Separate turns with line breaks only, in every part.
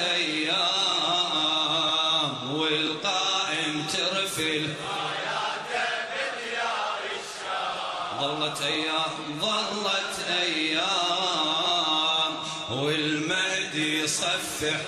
الايام والقائم ترفل ظلت ايام ظلت ايام والمهدي يصفح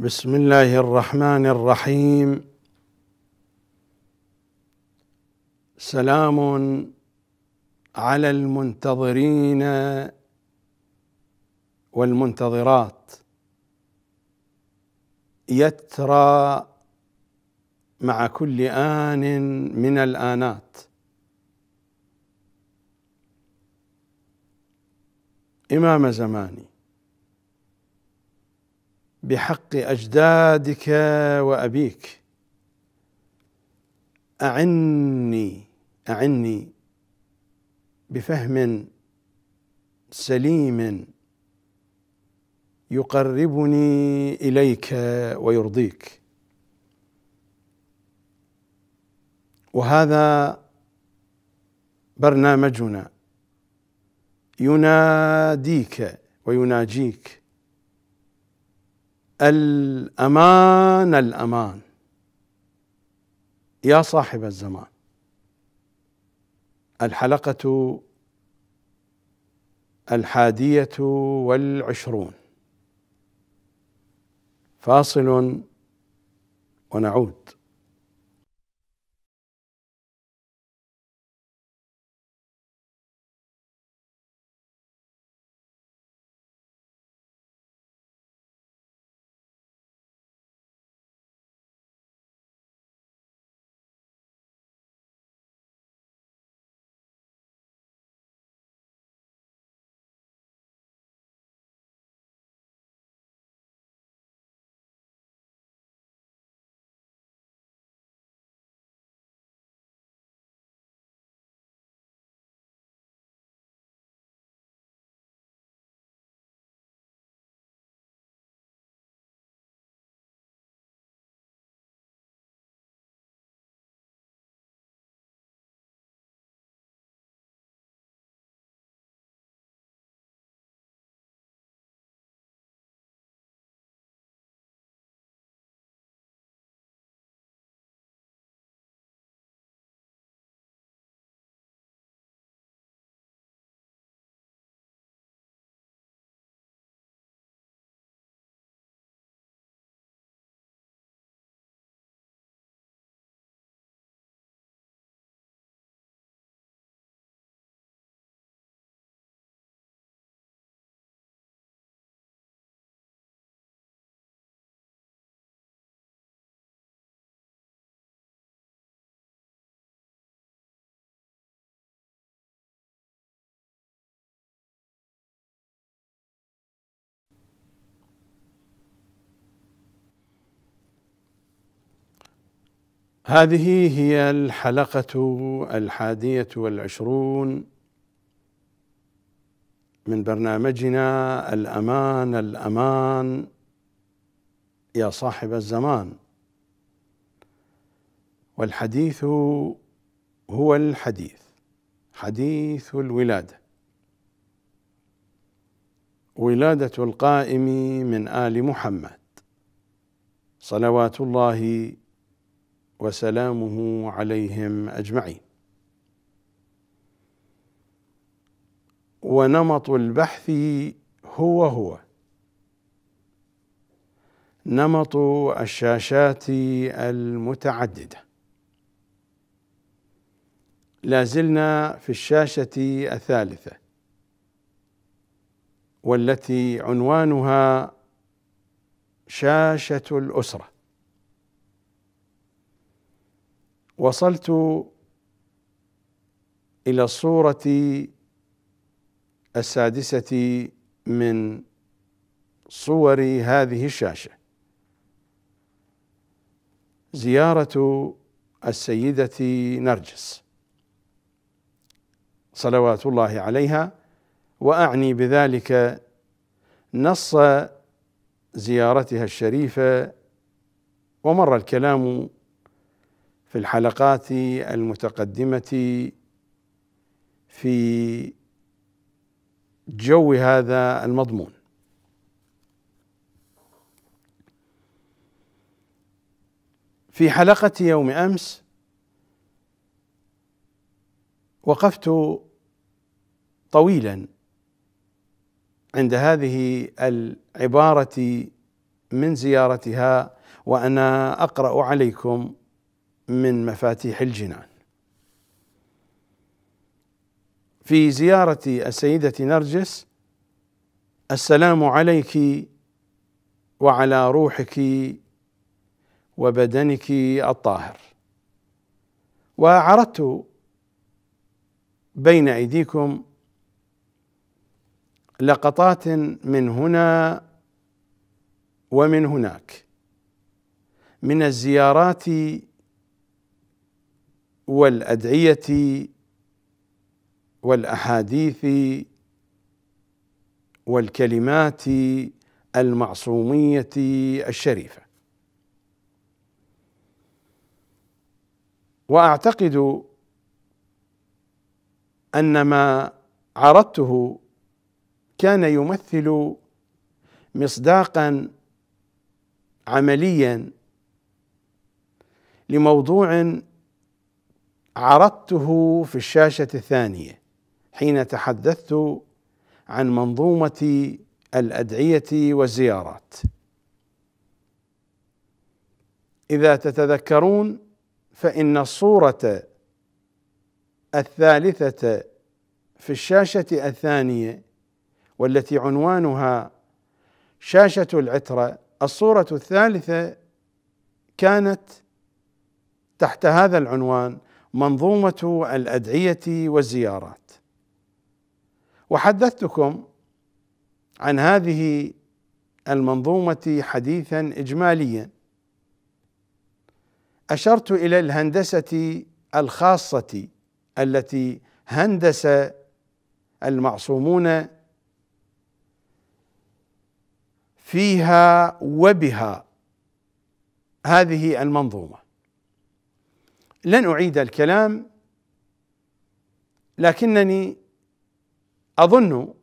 بسم الله الرحمن الرحيم سلام على المنتظرين والمنتظرات يترى مع كل آن من الآنات إمام زماني بحق اجدادك وابيك اعني اعني بفهم سليم يقربني اليك ويرضيك وهذا برنامجنا يناديك ويناجيك الأمان الأمان يا صاحب الزمان الحلقة الحادية والعشرون فاصل ونعود هذه هي الحلقة الحادية والعشرون من برنامجنا الأمان الأمان يا صاحب الزمان والحديث هو الحديث حديث الولاده ولاده القائم من ال محمد صلوات الله وسلامه عليهم اجمعين
ونمط
البحث هو هو نمط الشاشات المتعدده لازلنا في الشاشه الثالثه والتي عنوانها شاشه الاسره وصلت الى الصوره السادسه من صور هذه الشاشه زياره السيده نرجس صلوات الله عليها واعني بذلك نص زيارتها الشريفه ومر الكلام في الحلقات المتقدمة في جو هذا المضمون في حلقة يوم أمس وقفت طويلا عند هذه العبارة من زيارتها وأنا أقرأ عليكم من مفاتيح الجنان في زيارة السيدة نرجس السلام عليك وعلى روحك وبدنك الطاهر وعرضت بين أيديكم لقطات من هنا ومن هناك من الزيارات والادعيه والاحاديث والكلمات المعصوميه الشريفه واعتقد ان ما عرضته كان يمثل مصداقا عمليا لموضوع عرضته في الشاشه الثانيه حين تحدثت عن منظومه الادعيه والزيارات اذا تتذكرون فان الصوره الثالثه في الشاشه الثانيه والتي عنوانها شاشه العتره الصوره الثالثه كانت تحت هذا العنوان منظومه الادعيه والزيارات وحدثتكم عن هذه المنظومه حديثا اجماليا اشرت الى الهندسه الخاصه التي هندس المعصومون فيها وبها هذه المنظومه لن اعيد الكلام لكنني اظن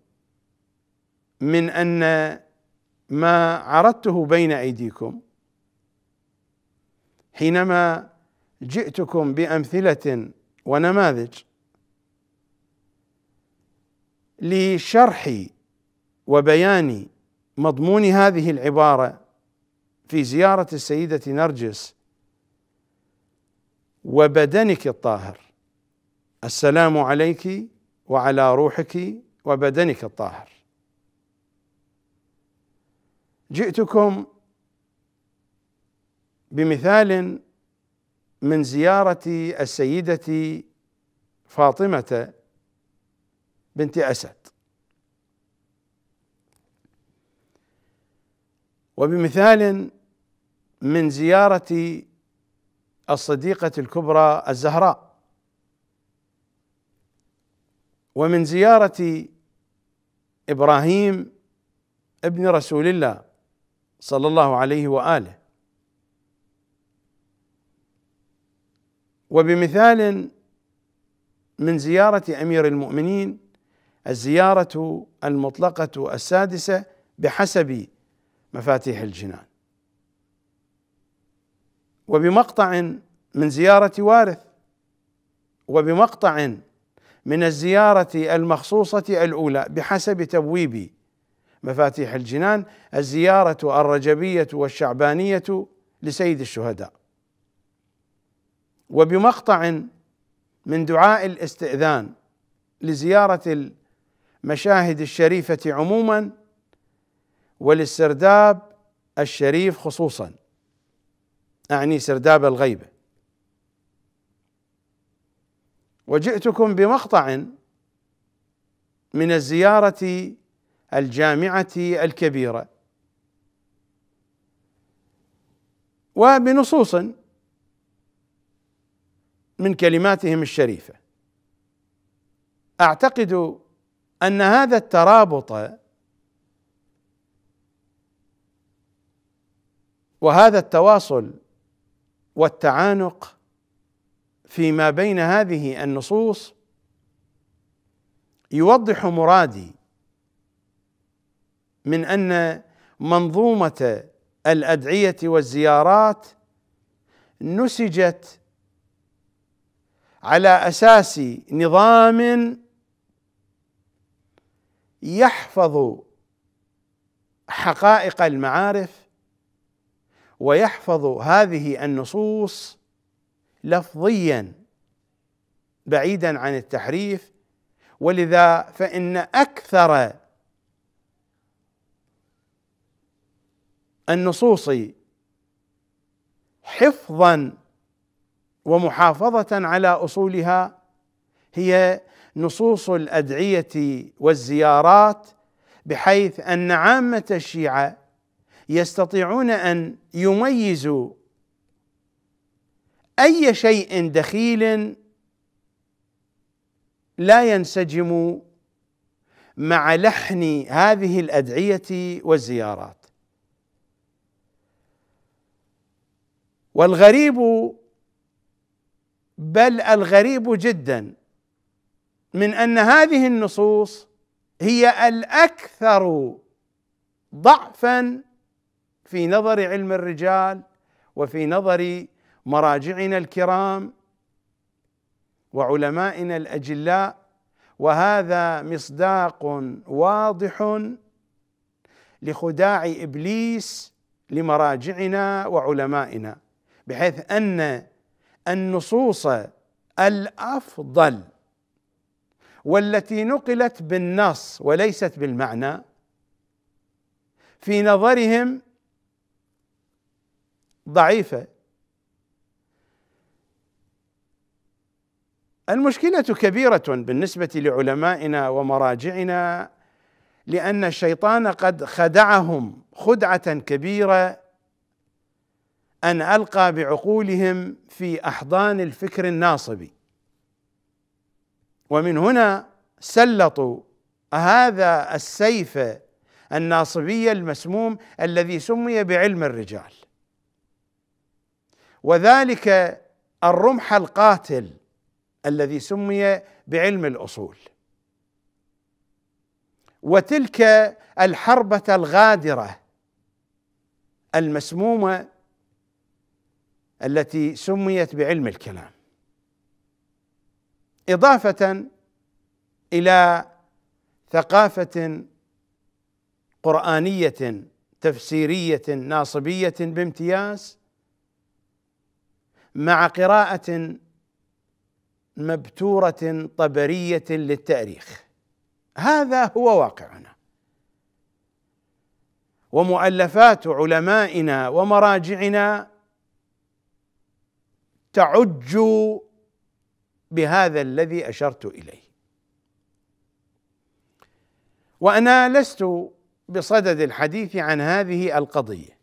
من ان ما عرضته بين ايديكم حينما جئتكم بامثله ونماذج لشرح وبيان مضمون هذه العباره في زياره السيده نرجس وبدنك الطاهر السلام عليك وعلى روحك وبدنك الطاهر جئتكم بمثال من زيارة السيدة فاطمة بنت أسد وبمثال من زيارة الصديقة الكبرى الزهراء ومن زيارة إبراهيم ابن رسول الله صلى الله عليه وآله وبمثال من زيارة أمير المؤمنين الزيارة المطلقة السادسة بحسب مفاتيح الجنان وبمقطع من زيارة وارث وبمقطع من الزيارة المخصوصة الأولى بحسب تبويب مفاتيح الجنان الزيارة الرجبية والشعبانية لسيد الشهداء وبمقطع من دعاء الاستئذان لزيارة المشاهد الشريفة عموما وللسرداب الشريف خصوصا أعني سرداب الغيبة وجئتكم بمقطع من الزيارة الجامعة الكبيرة وبنصوص من كلماتهم الشريفة أعتقد أن هذا الترابط وهذا التواصل والتعانق فيما بين هذه النصوص يوضح مرادي من ان منظومه الادعيه والزيارات نسجت على اساس نظام يحفظ حقائق المعارف ويحفظ هذه النصوص لفظيا بعيدا عن التحريف ولذا فإن أكثر النصوص حفظا ومحافظة على أصولها هي نصوص الأدعية والزيارات بحيث أن عامة الشيعة يستطيعون ان يميزوا اي شيء دخيل لا ينسجم مع لحن هذه الادعيه والزيارات والغريب بل الغريب جدا من ان هذه النصوص هي الاكثر ضعفا في نظر علم الرجال وفي نظر مراجعنا الكرام وعلمائنا الاجلاء وهذا مصداق واضح لخداع ابليس لمراجعنا وعلمائنا بحيث ان النصوص الافضل والتي نقلت بالنص وليست بالمعنى في نظرهم ضعيفه المشكله كبيره بالنسبه لعلمائنا ومراجعنا لان الشيطان قد خدعهم خدعه كبيره ان القى بعقولهم في احضان الفكر الناصبي ومن هنا سلطوا هذا السيف الناصبي المسموم الذي سمي بعلم الرجال وذلك الرمح القاتل الذي سمي بعلم الاصول وتلك الحربه الغادره المسمومه التي سميت بعلم الكلام اضافه الى ثقافه قرانيه تفسيريه ناصبيه بامتياز مع قراءة مبتورة طبرية للتاريخ هذا هو واقعنا ومؤلفات علمائنا ومراجعنا تعج بهذا الذي اشرت اليه وانا لست بصدد الحديث عن هذه القضيه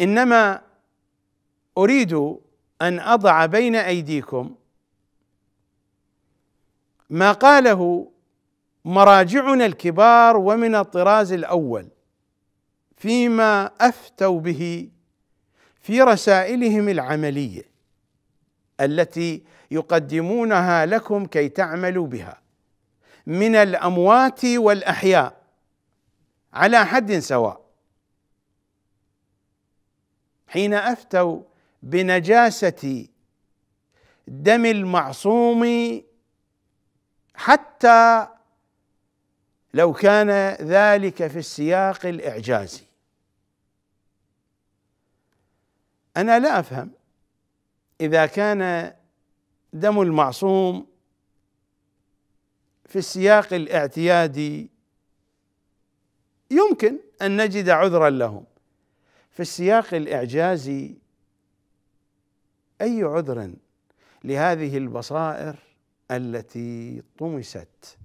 انما اريد ان اضع بين ايديكم ما قاله مراجعنا الكبار ومن الطراز الاول فيما افتوا به في رسائلهم العمليه التي يقدمونها لكم كي تعملوا بها من الاموات والاحياء على حد سواء حين افتوا بنجاسه دم المعصوم حتى لو كان ذلك في السياق الاعجازي انا لا افهم اذا كان دم المعصوم في السياق الاعتيادي يمكن ان نجد عذرا لهم في السياق الاعجازي اي عذر لهذه البصائر التي طمست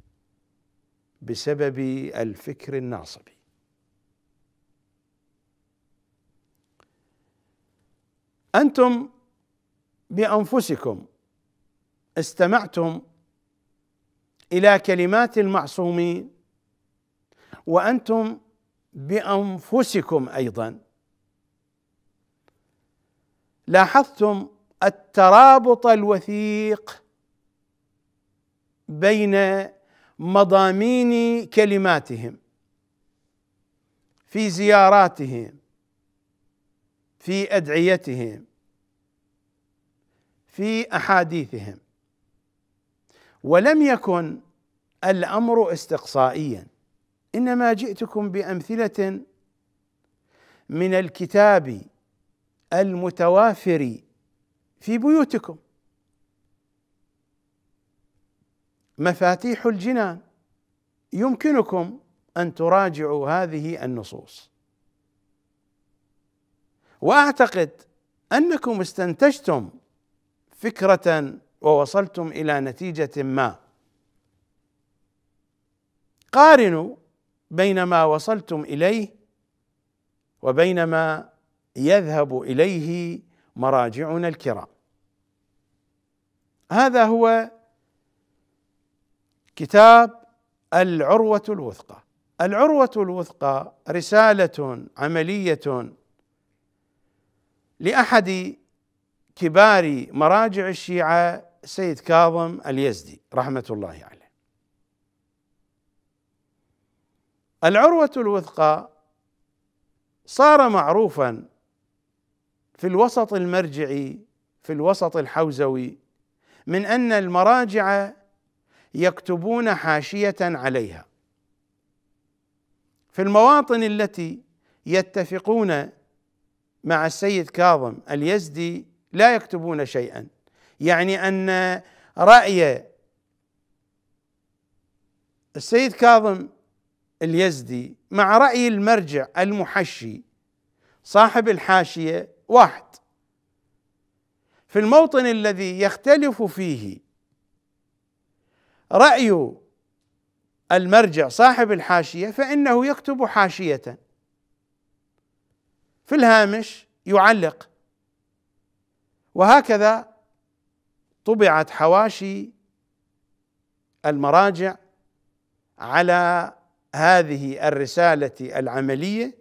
بسبب الفكر الناصبي انتم بانفسكم استمعتم الى كلمات المعصومين وانتم بانفسكم ايضا لاحظتم الترابط الوثيق بين مضامين كلماتهم في زياراتهم في ادعيتهم في احاديثهم ولم يكن الامر استقصائيا انما جئتكم بامثله من الكتاب المتوافر في بيوتكم مفاتيح الجنان يمكنكم ان تراجعوا هذه النصوص واعتقد انكم استنتجتم فكره ووصلتم الى نتيجه ما قارنوا بين ما وصلتم اليه وبين ما يذهب اليه مراجعنا الكرام هذا هو كتاب العروة الوثقى العروة الوثقى رسالة عملية لأحد كبار مراجع الشيعة سيد كاظم اليزدي رحمة الله عليه العروة الوثقى صار معروفا في الوسط المرجعي في الوسط الحوزوي من ان المراجع يكتبون حاشيه عليها في المواطن التي يتفقون مع السيد كاظم اليزدي لا يكتبون شيئا يعني ان راي السيد كاظم اليزدي مع راي المرجع المحشي صاحب الحاشيه واحد في الموطن الذي يختلف فيه رأي المرجع صاحب الحاشية فإنه يكتب حاشية في الهامش يعلق وهكذا طبعت حواشي المراجع على هذه الرسالة العملية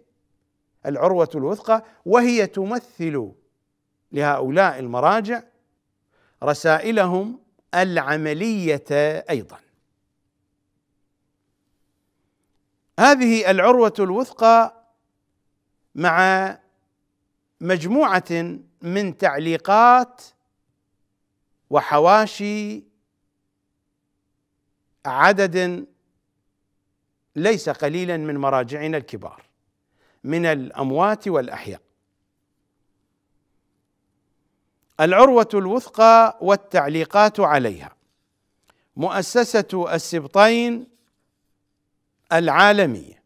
العروة الوثقى وهي تمثل لهؤلاء المراجع رسائلهم العمليه ايضا هذه العروه الوثقى مع مجموعه من تعليقات وحواشي عدد ليس قليلا من مراجعنا الكبار من الاموات والاحياء العروه الوثقى والتعليقات عليها مؤسسه السبطين العالميه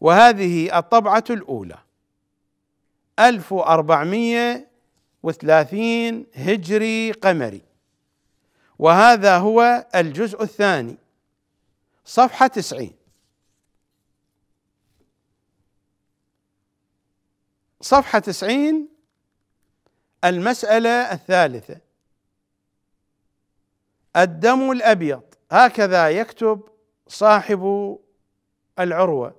وهذه الطبعه الاولى 1430 هجري قمري وهذا هو الجزء الثاني صفحة 90 صفحة 90 المسألة الثالثة الدم الأبيض هكذا يكتب صاحب العروة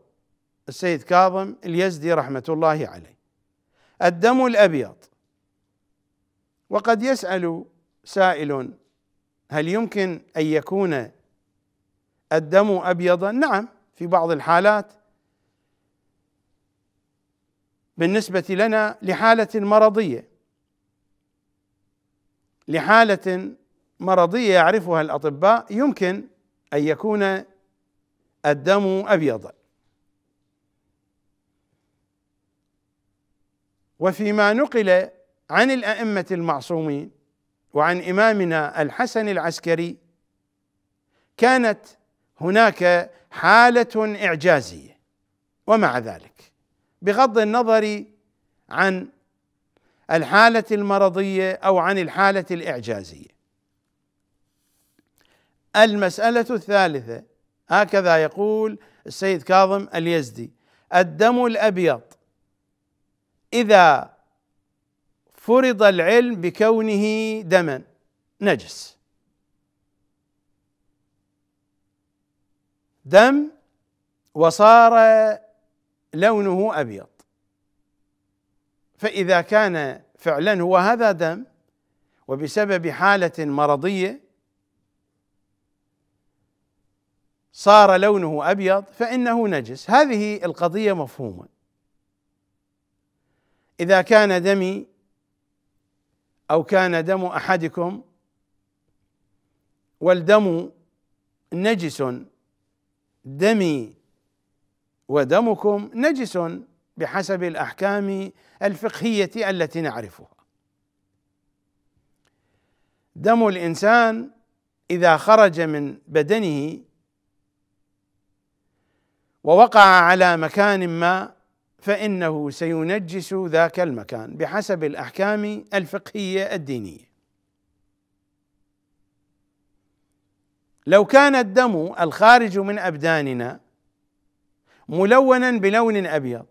السيد كاظم اليزدي رحمة الله عليه الدم الأبيض وقد يسأل سائل هل يمكن أن يكون الدم أبيضا نعم في بعض الحالات بالنسبة لنا لحالة مرضية لحاله مرضيه يعرفها الاطباء يمكن ان يكون الدم أبيض وفيما نقل عن الائمه المعصومين وعن امامنا الحسن العسكري كانت هناك حاله اعجازيه ومع ذلك بغض النظر عن الحالة المرضية أو عن الحالة الإعجازية المسألة الثالثة هكذا يقول السيد كاظم اليزدي الدم الأبيض إذا فرض العلم بكونه دما نجس دم وصار لونه ابيض فإذا كان فعلا هو هذا دم وبسبب حالة مرضية صار لونه أبيض فإنه نجس هذه القضية مفهومة إذا كان دمي أو كان دم أحدكم والدم نجس دمي ودمكم نجس بحسب الاحكام الفقهيه التي نعرفها دم الانسان اذا خرج من بدنه ووقع على مكان ما فانه سينجس ذاك المكان بحسب الاحكام الفقهيه الدينيه لو كان الدم الخارج من ابداننا ملونا بلون ابيض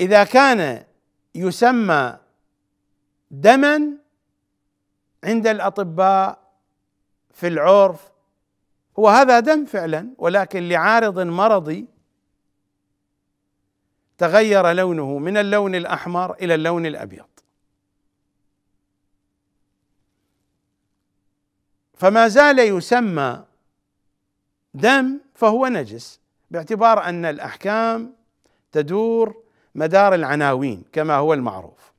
اذا كان يسمى دما عند الاطباء في العرف هو هذا دم فعلا ولكن لعارض مرضي تغير لونه من اللون الاحمر الى اللون الابيض فما زال يسمى دم فهو نجس باعتبار ان الاحكام تدور مدار العناوين كما هو المعروف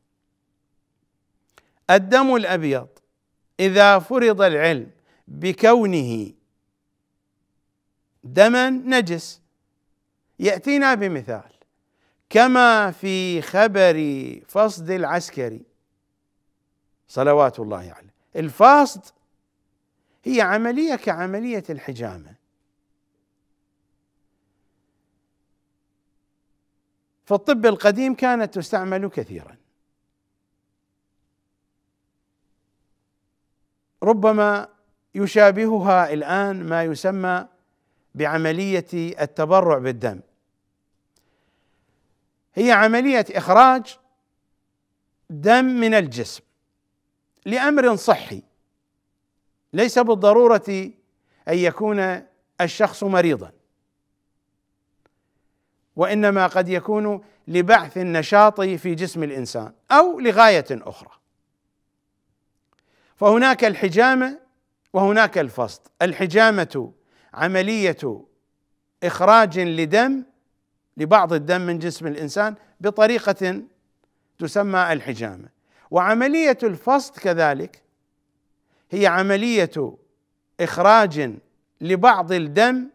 الدم الابيض اذا فرض العلم بكونه دما نجس ياتينا بمثال كما في خبر فصد العسكري صلوات الله عليه يعني الفاصد هي عمليه كعمليه الحجامه في الطب القديم كانت تستعمل كثيرا ربما يشابهها الان ما يسمى بعمليه التبرع بالدم هي عمليه اخراج دم من الجسم لامر صحي ليس بالضروره ان يكون الشخص مريضا وانما قد يكون لبعث النشاط في جسم الانسان او لغايه اخرى فهناك الحجامه وهناك الفصد الحجامه عمليه اخراج لدم لبعض الدم من جسم الانسان بطريقه تسمى الحجامه وعمليه الفصد كذلك هي عمليه اخراج لبعض الدم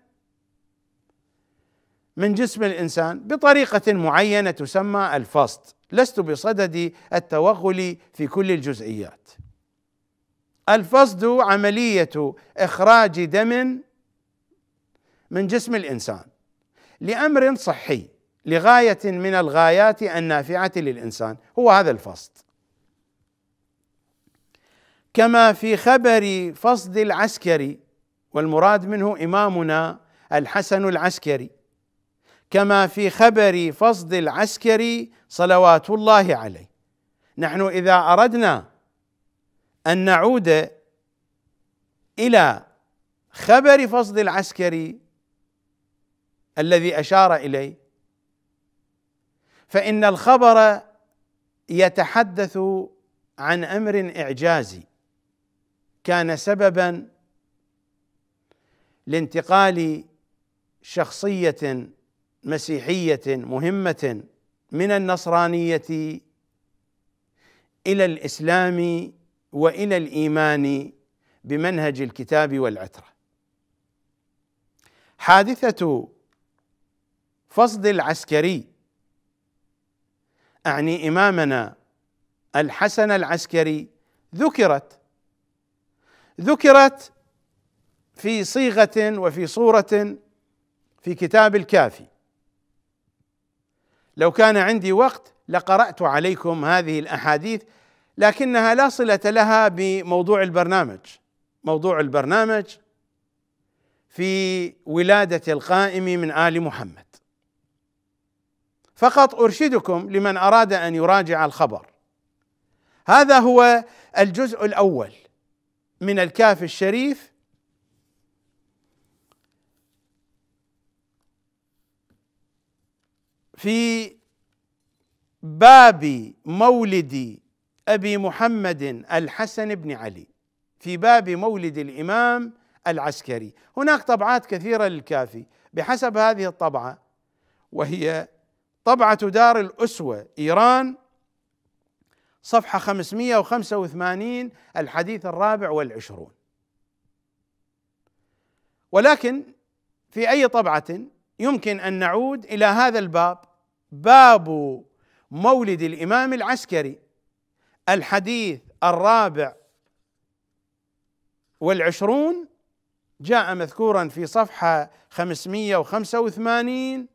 من جسم الانسان بطريقه معينه تسمى الفصد لست بصدد التوغل في كل الجزئيات الفصد عمليه اخراج دم من جسم الانسان لامر صحي لغايه من الغايات النافعه للانسان هو هذا الفصد كما في خبر فصد العسكري والمراد منه امامنا الحسن العسكري كما في خبر فصد العسكري صلوات الله عليه نحن اذا اردنا ان نعود الى خبر فصد العسكري الذي اشار اليه فان الخبر يتحدث عن امر اعجازي كان سببا لانتقال شخصيه مسيحيه مهمه من النصرانيه الى الاسلام والى الايمان بمنهج الكتاب والعتره حادثه فصد العسكري اعني امامنا الحسن العسكري ذكرت ذكرت في صيغه وفي صوره في كتاب الكافي لو كان عندي وقت لقرات عليكم هذه الاحاديث لكنها لا صله لها بموضوع البرنامج موضوع البرنامج في ولاده القائم من ال محمد فقط ارشدكم لمن اراد ان يراجع الخبر هذا هو الجزء الاول من الكاف الشريف في باب مولد ابي محمد الحسن بن علي في باب مولد الامام العسكري هناك طبعات كثيره للكافي بحسب هذه الطبعه وهي طبعه دار الاسوه ايران صفحه 585 الحديث الرابع والعشرون ولكن في اي طبعه يمكن ان نعود الى هذا الباب باب مولد الامام العسكري الحديث الرابع والعشرون جاء مذكورا في صفحة 585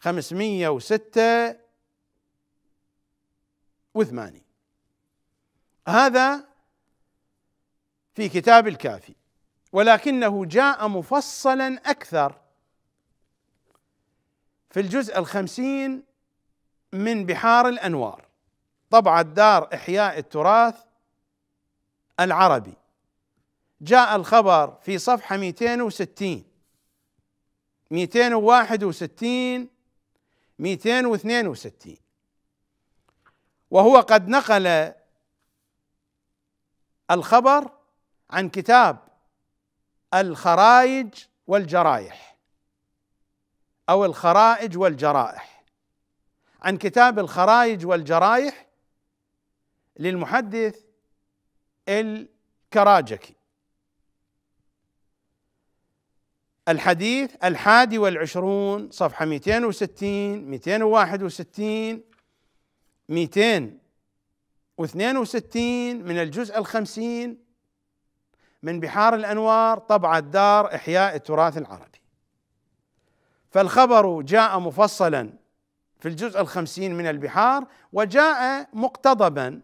586 هذا في كتاب الكافي ولكنه جاء مفصلا أكثر في الجزء الخمسين من بحار الأنوار طبعت دار إحياء التراث العربي جاء الخبر في صفحة 260 261 262 وهو قد نقل الخبر عن كتاب الخرايج والجرائح او الخرائج والجرائح عن كتاب الخرائج والجرائح للمحدث الكراجكي الحديث الحادي والعشرون صفحة 260 261 262 من الجزء الخمسين من بحار الأنوار طبعة دار إحياء التراث العربي فالخبر جاء مفصلا في الجزء الخمسين من البحار وجاء مقتضبا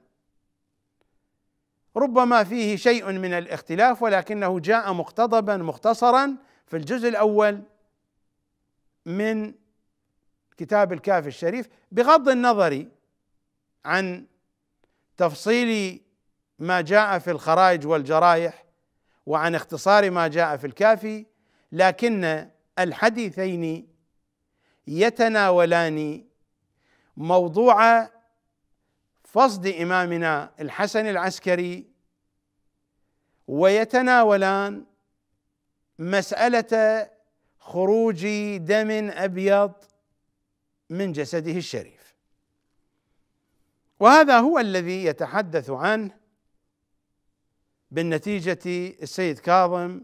ربما فيه شيء من الاختلاف ولكنه جاء مقتضبا مختصرا في الجزء الاول من كتاب الكافي الشريف بغض النظر عن تفصيل ما جاء في الخرائج والجرائح وعن اختصار ما جاء في الكافي لكن الحديثين يتناولان موضوع فصد امامنا الحسن العسكري ويتناولان مساله خروج دم ابيض من جسده الشريف وهذا هو الذي يتحدث عنه بالنتيجه السيد كاظم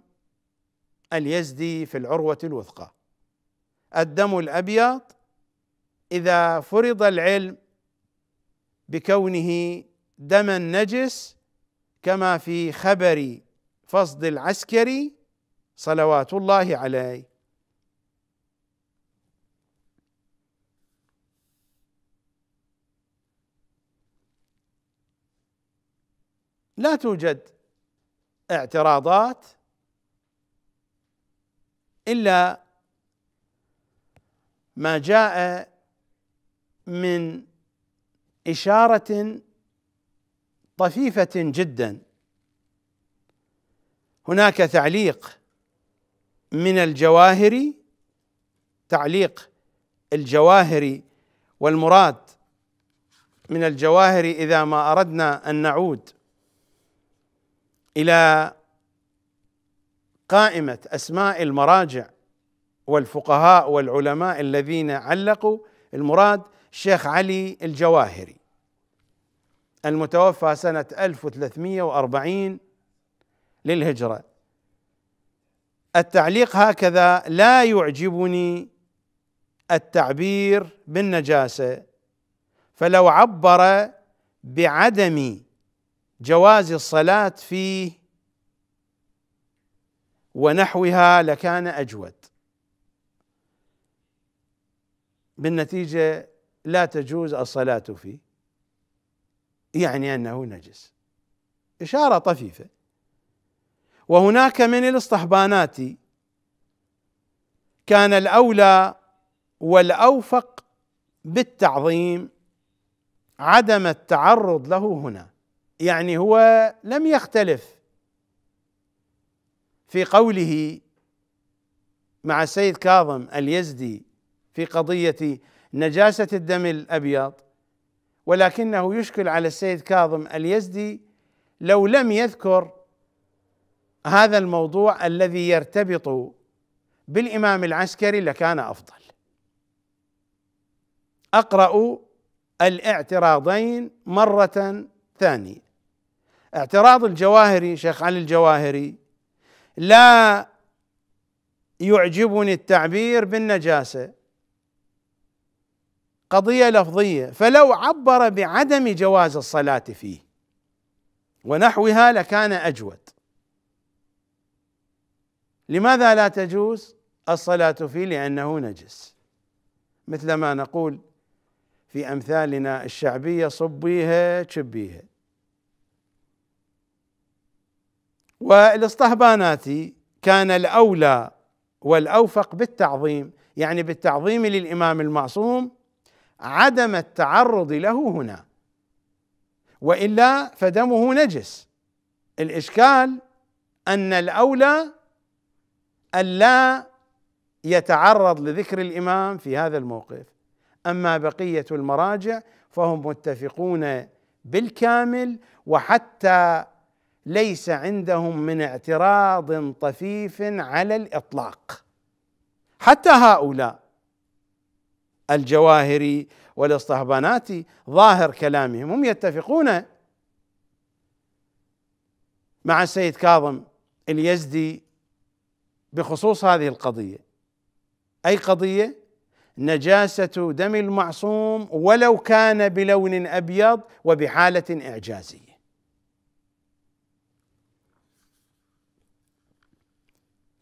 اليزدي في العروه الوثقى الدم الابيض اذا فرض العلم بكونه دما نجس كما في خبر فصد العسكري صلوات الله عليه لا توجد اعتراضات الا ما جاء من اشاره طفيفه جدا هناك تعليق من الجواهر تعليق الجواهر والمراد من الجواهر اذا ما اردنا ان نعود الى قائمه اسماء المراجع والفقهاء والعلماء الذين علقوا المراد الشيخ علي الجواهري المتوفى سنة 1340 للهجرة التعليق هكذا لا يعجبني التعبير بالنجاسة فلو عبر بعدم جواز الصلاة فيه ونحوها لكان أجود بالنتيجه لا تجوز الصلاه فيه يعني انه نجس اشاره طفيفه وهناك من الاستحبانات كان الاولى والاوفق بالتعظيم عدم التعرض له هنا يعني هو لم يختلف في قوله مع السيد كاظم اليزدي في قضيه نجاسه الدم الابيض ولكنه يشكل على السيد كاظم اليزدي لو لم يذكر هذا الموضوع الذي يرتبط بالامام العسكري لكان افضل اقرا الاعتراضين مره ثانيه اعتراض الجواهري شيخ علي الجواهري لا يعجبني التعبير بالنجاسه قضيه لفظيه فلو عبر بعدم جواز الصلاه فيه ونحوها لكان اجود لماذا لا تجوز الصلاه فيه لانه نجس مثل ما نقول في امثالنا الشعبيه صبيها شبيها والاصطهباناتي كان الاولى والاوفق بالتعظيم يعني بالتعظيم للامام المعصوم عدم التعرض له هنا والا فدمه نجس الاشكال ان الاولى الا يتعرض لذكر الامام في هذا الموقف اما بقيه المراجع فهم متفقون بالكامل وحتى ليس عندهم من اعتراض طفيف على الاطلاق حتى هؤلاء الجواهري والاصطهباناتي ظاهر كلامهم هم يتفقون مع السيد كاظم اليزدي بخصوص هذه القضيه اي قضيه نجاسه دم المعصوم ولو كان بلون ابيض وبحاله اعجازيه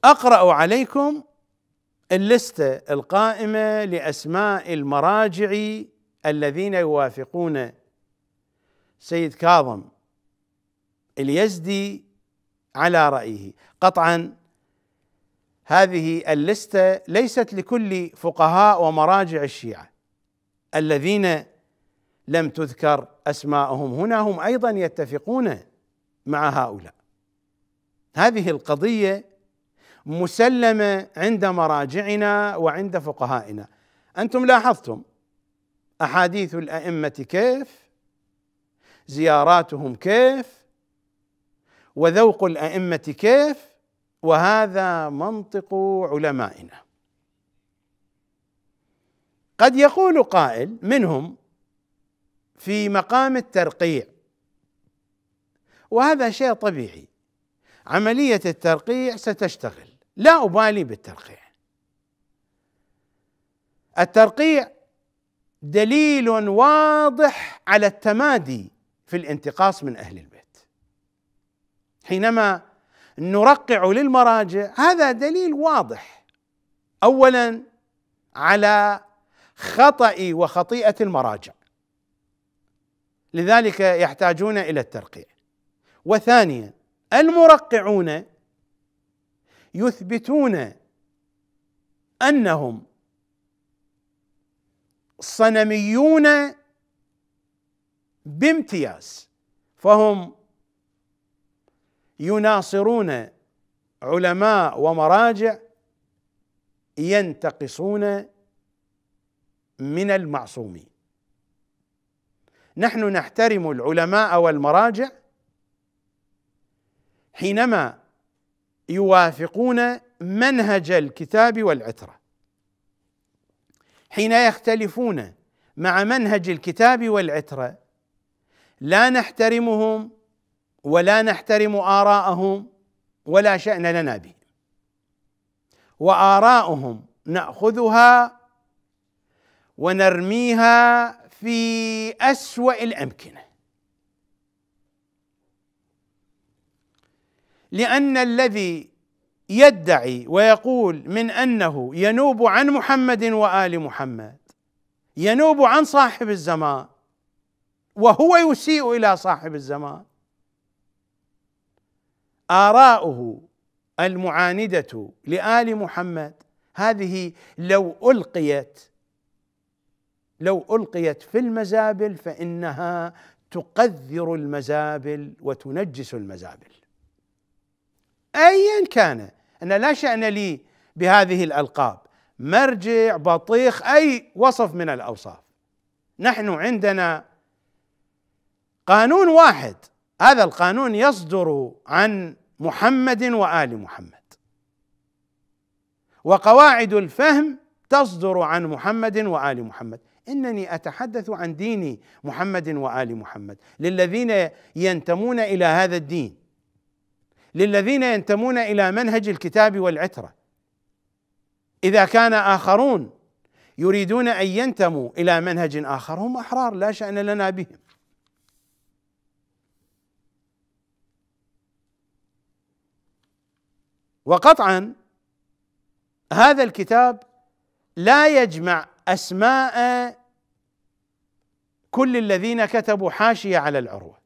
اقرا عليكم اللستة القائمة لأسماء المراجع الذين يوافقون سيد كاظم اليزدي على رأيه قطعا هذه اللستة ليست لكل فقهاء ومراجع الشيعة الذين لم تذكر أسماءهم هنا هم أيضا يتفقون مع هؤلاء هذه القضية مسلمه عند مراجعنا وعند فقهائنا انتم لاحظتم احاديث الائمه كيف زياراتهم كيف وذوق الائمه كيف وهذا منطق علمائنا قد يقول قائل منهم في مقام الترقيع وهذا شيء طبيعي عمليه الترقيع ستشتغل لا أبالي بالترقيع الترقيع دليل واضح على التمادي في الانتقاص من أهل البيت حينما نرقع للمراجع هذا دليل واضح أولا على خطأ وخطيئة المراجع لذلك يحتاجون إلى الترقيع وثانيا المرقعون يثبتون انهم صنميون بامتياز فهم يناصرون علماء ومراجع ينتقصون من المعصومين نحن نحترم العلماء والمراجع حينما يوافقون منهج الكتاب والعتره حين يختلفون مع منهج الكتاب والعتره لا نحترمهم ولا نحترم آراءهم ولا شأن لنا به وآراءهم نأخذها ونرميها في أسوأ الأمكنة لأن الذي يدعي ويقول من أنه ينوب عن محمد وآل محمد ينوب عن صاحب الزمان وهو يسيء إلى صاحب الزمان آراؤه المعاندة لآل محمد هذه لو ألقيت لو ألقيت في المزابل فإنها تقذر المزابل وتنجس المزابل ايا كان انا لا شان لي بهذه الالقاب مرجع بطيخ اي وصف من الاوصاف نحن عندنا قانون واحد هذا القانون يصدر عن محمد وال محمد وقواعد الفهم تصدر عن محمد وال محمد انني اتحدث عن دين محمد وال محمد للذين ينتمون الى هذا الدين للذين ينتمون الى منهج الكتاب والعتره اذا كان اخرون يريدون ان ينتموا الى منهج اخر هم احرار لا شان لنا بهم وقطعا هذا الكتاب لا يجمع اسماء كل الذين كتبوا حاشيه على العروه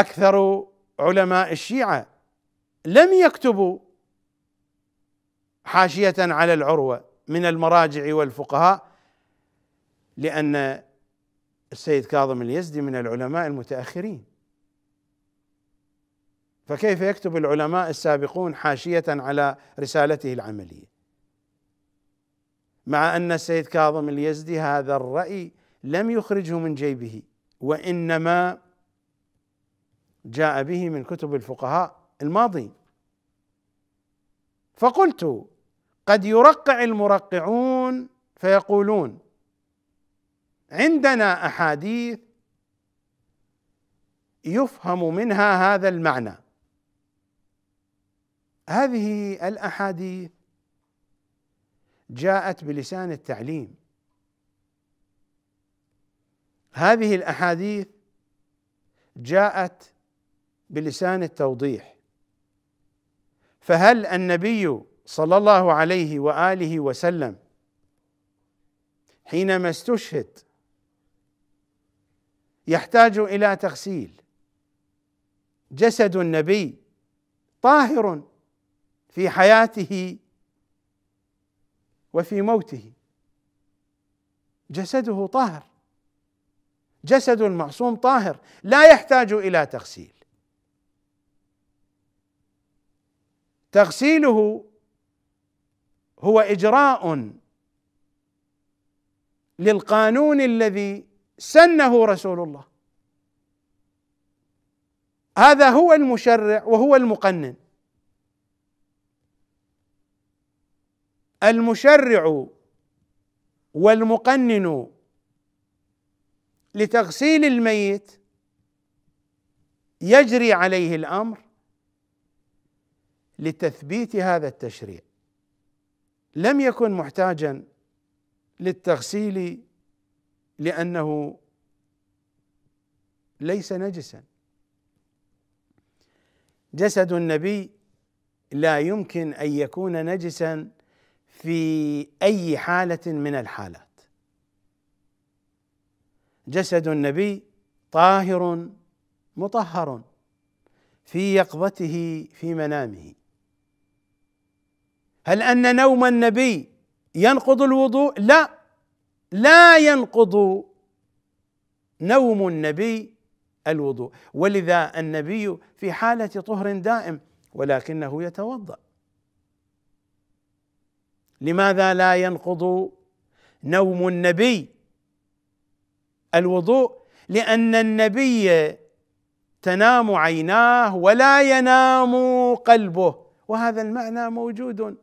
اكثر علماء الشيعه لم يكتبوا حاشيه على العروه من المراجع والفقهاء لان السيد كاظم اليزدي من العلماء المتاخرين فكيف يكتب العلماء السابقون حاشيه على رسالته العمليه مع ان السيد كاظم اليزدي هذا الراي لم يخرجه من جيبه وانما جاء به من كتب الفقهاء الماضي فقلت قد يرقع المرقعون فيقولون عندنا احاديث يفهم منها هذا المعنى هذه الاحاديث جاءت بلسان التعليم هذه الاحاديث جاءت بلسان التوضيح فهل النبي صلى الله عليه واله وسلم حينما استشهد يحتاج الى تغسيل جسد النبي طاهر في حياته وفي موته جسده طاهر جسد المعصوم طاهر لا يحتاج الى تغسيل تغسيله هو اجراء للقانون الذي سنه رسول الله هذا هو المشرع وهو المقنن المشرع والمقنن لتغسيل الميت يجري عليه الامر لتثبيت هذا التشريع لم يكن محتاجا للتغسيل لانه ليس نجسا جسد النبي لا يمكن ان يكون نجسا في اي حاله من الحالات جسد النبي طاهر مطهر في يقظته في منامه هل ان نوم النبي ينقض الوضوء لا لا ينقض نوم النبي الوضوء ولذا النبي في حاله طهر دائم ولكنه يتوضا لماذا لا ينقض نوم النبي الوضوء لان النبي تنام عيناه ولا ينام قلبه وهذا المعنى موجود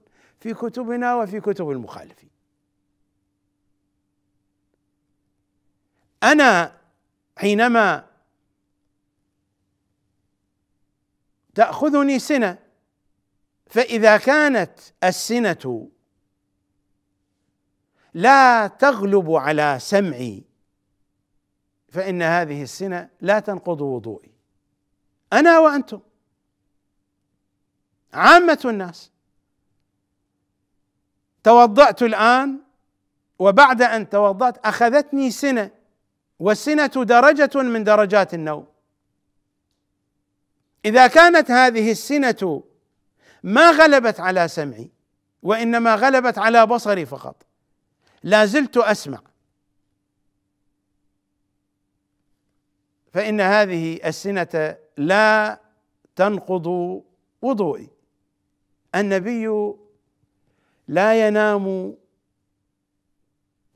في كتبنا وفي كتب المخالفين انا حينما تاخذني سنه فاذا كانت السنه لا تغلب على سمعي فان هذه السنه لا تنقض وضوئي انا وانتم عامه الناس توضأت الآن وبعد أن توضأت أخذتني سنة والسنة درجة من درجات النوم إذا كانت هذه السنة ما غلبت على سمعي وإنما غلبت على بصري فقط لا زلت أسمع فإن هذه السنة لا تنقض وضوئي النبي لا ينام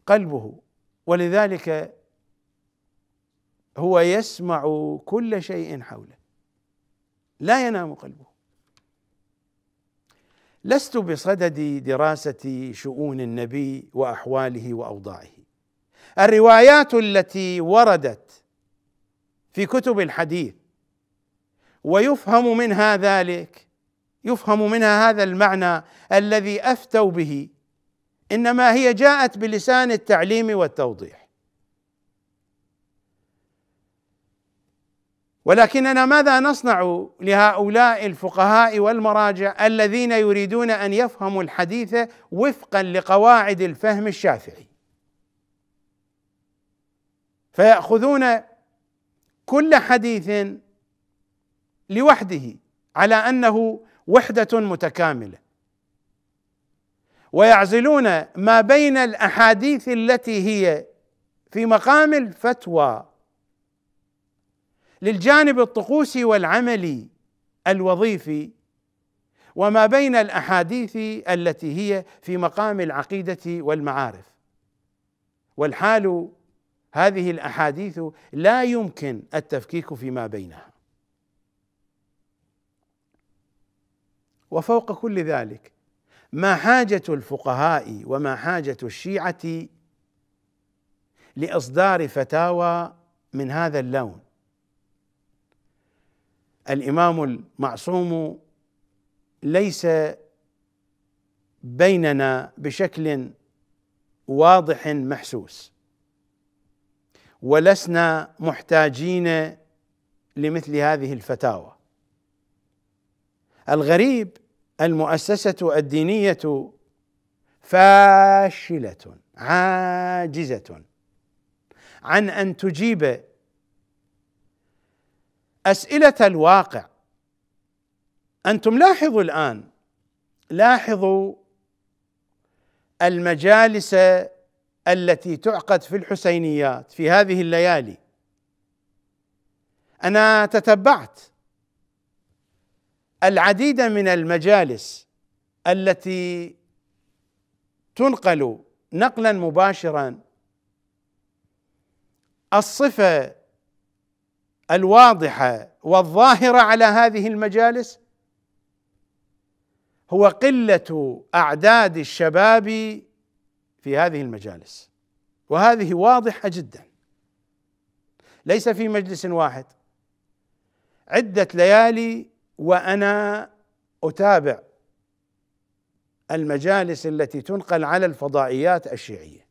قلبه ولذلك هو يسمع كل شيء حوله لا ينام قلبه لست بصدد دراسه شؤون النبي واحواله واوضاعه الروايات التي وردت في كتب الحديث ويفهم منها ذلك يفهم منها هذا المعنى الذي افتوا به انما هي جاءت بلسان التعليم والتوضيح ولكننا ماذا نصنع لهؤلاء الفقهاء والمراجع الذين يريدون ان يفهموا الحديث وفقا لقواعد الفهم الشافعي فياخذون كل حديث لوحده على انه وحده متكامله ويعزلون ما بين الاحاديث التي هي في مقام الفتوى للجانب الطقوسي والعملي الوظيفي وما بين الاحاديث التي هي في مقام العقيده والمعارف والحال هذه الاحاديث لا يمكن التفكيك فيما بينها وفوق كل ذلك ما حاجة الفقهاء وما حاجة الشيعة لإصدار فتاوى من هذا اللون الإمام المعصوم ليس بيننا بشكل واضح محسوس ولسنا محتاجين لمثل هذه الفتاوى الغريب المؤسسه الدينيه فاشله عاجزه عن ان تجيب اسئله الواقع انتم لاحظوا الان لاحظوا المجالس التي تعقد في الحسينيات في هذه الليالي انا تتبعت العديد من المجالس التي تنقل نقلا مباشرا الصفه الواضحه والظاهره على هذه المجالس هو قله اعداد الشباب في هذه المجالس وهذه واضحه جدا ليس في مجلس واحد عده ليالي وانا اتابع المجالس التي تنقل على الفضائيات الشيعيه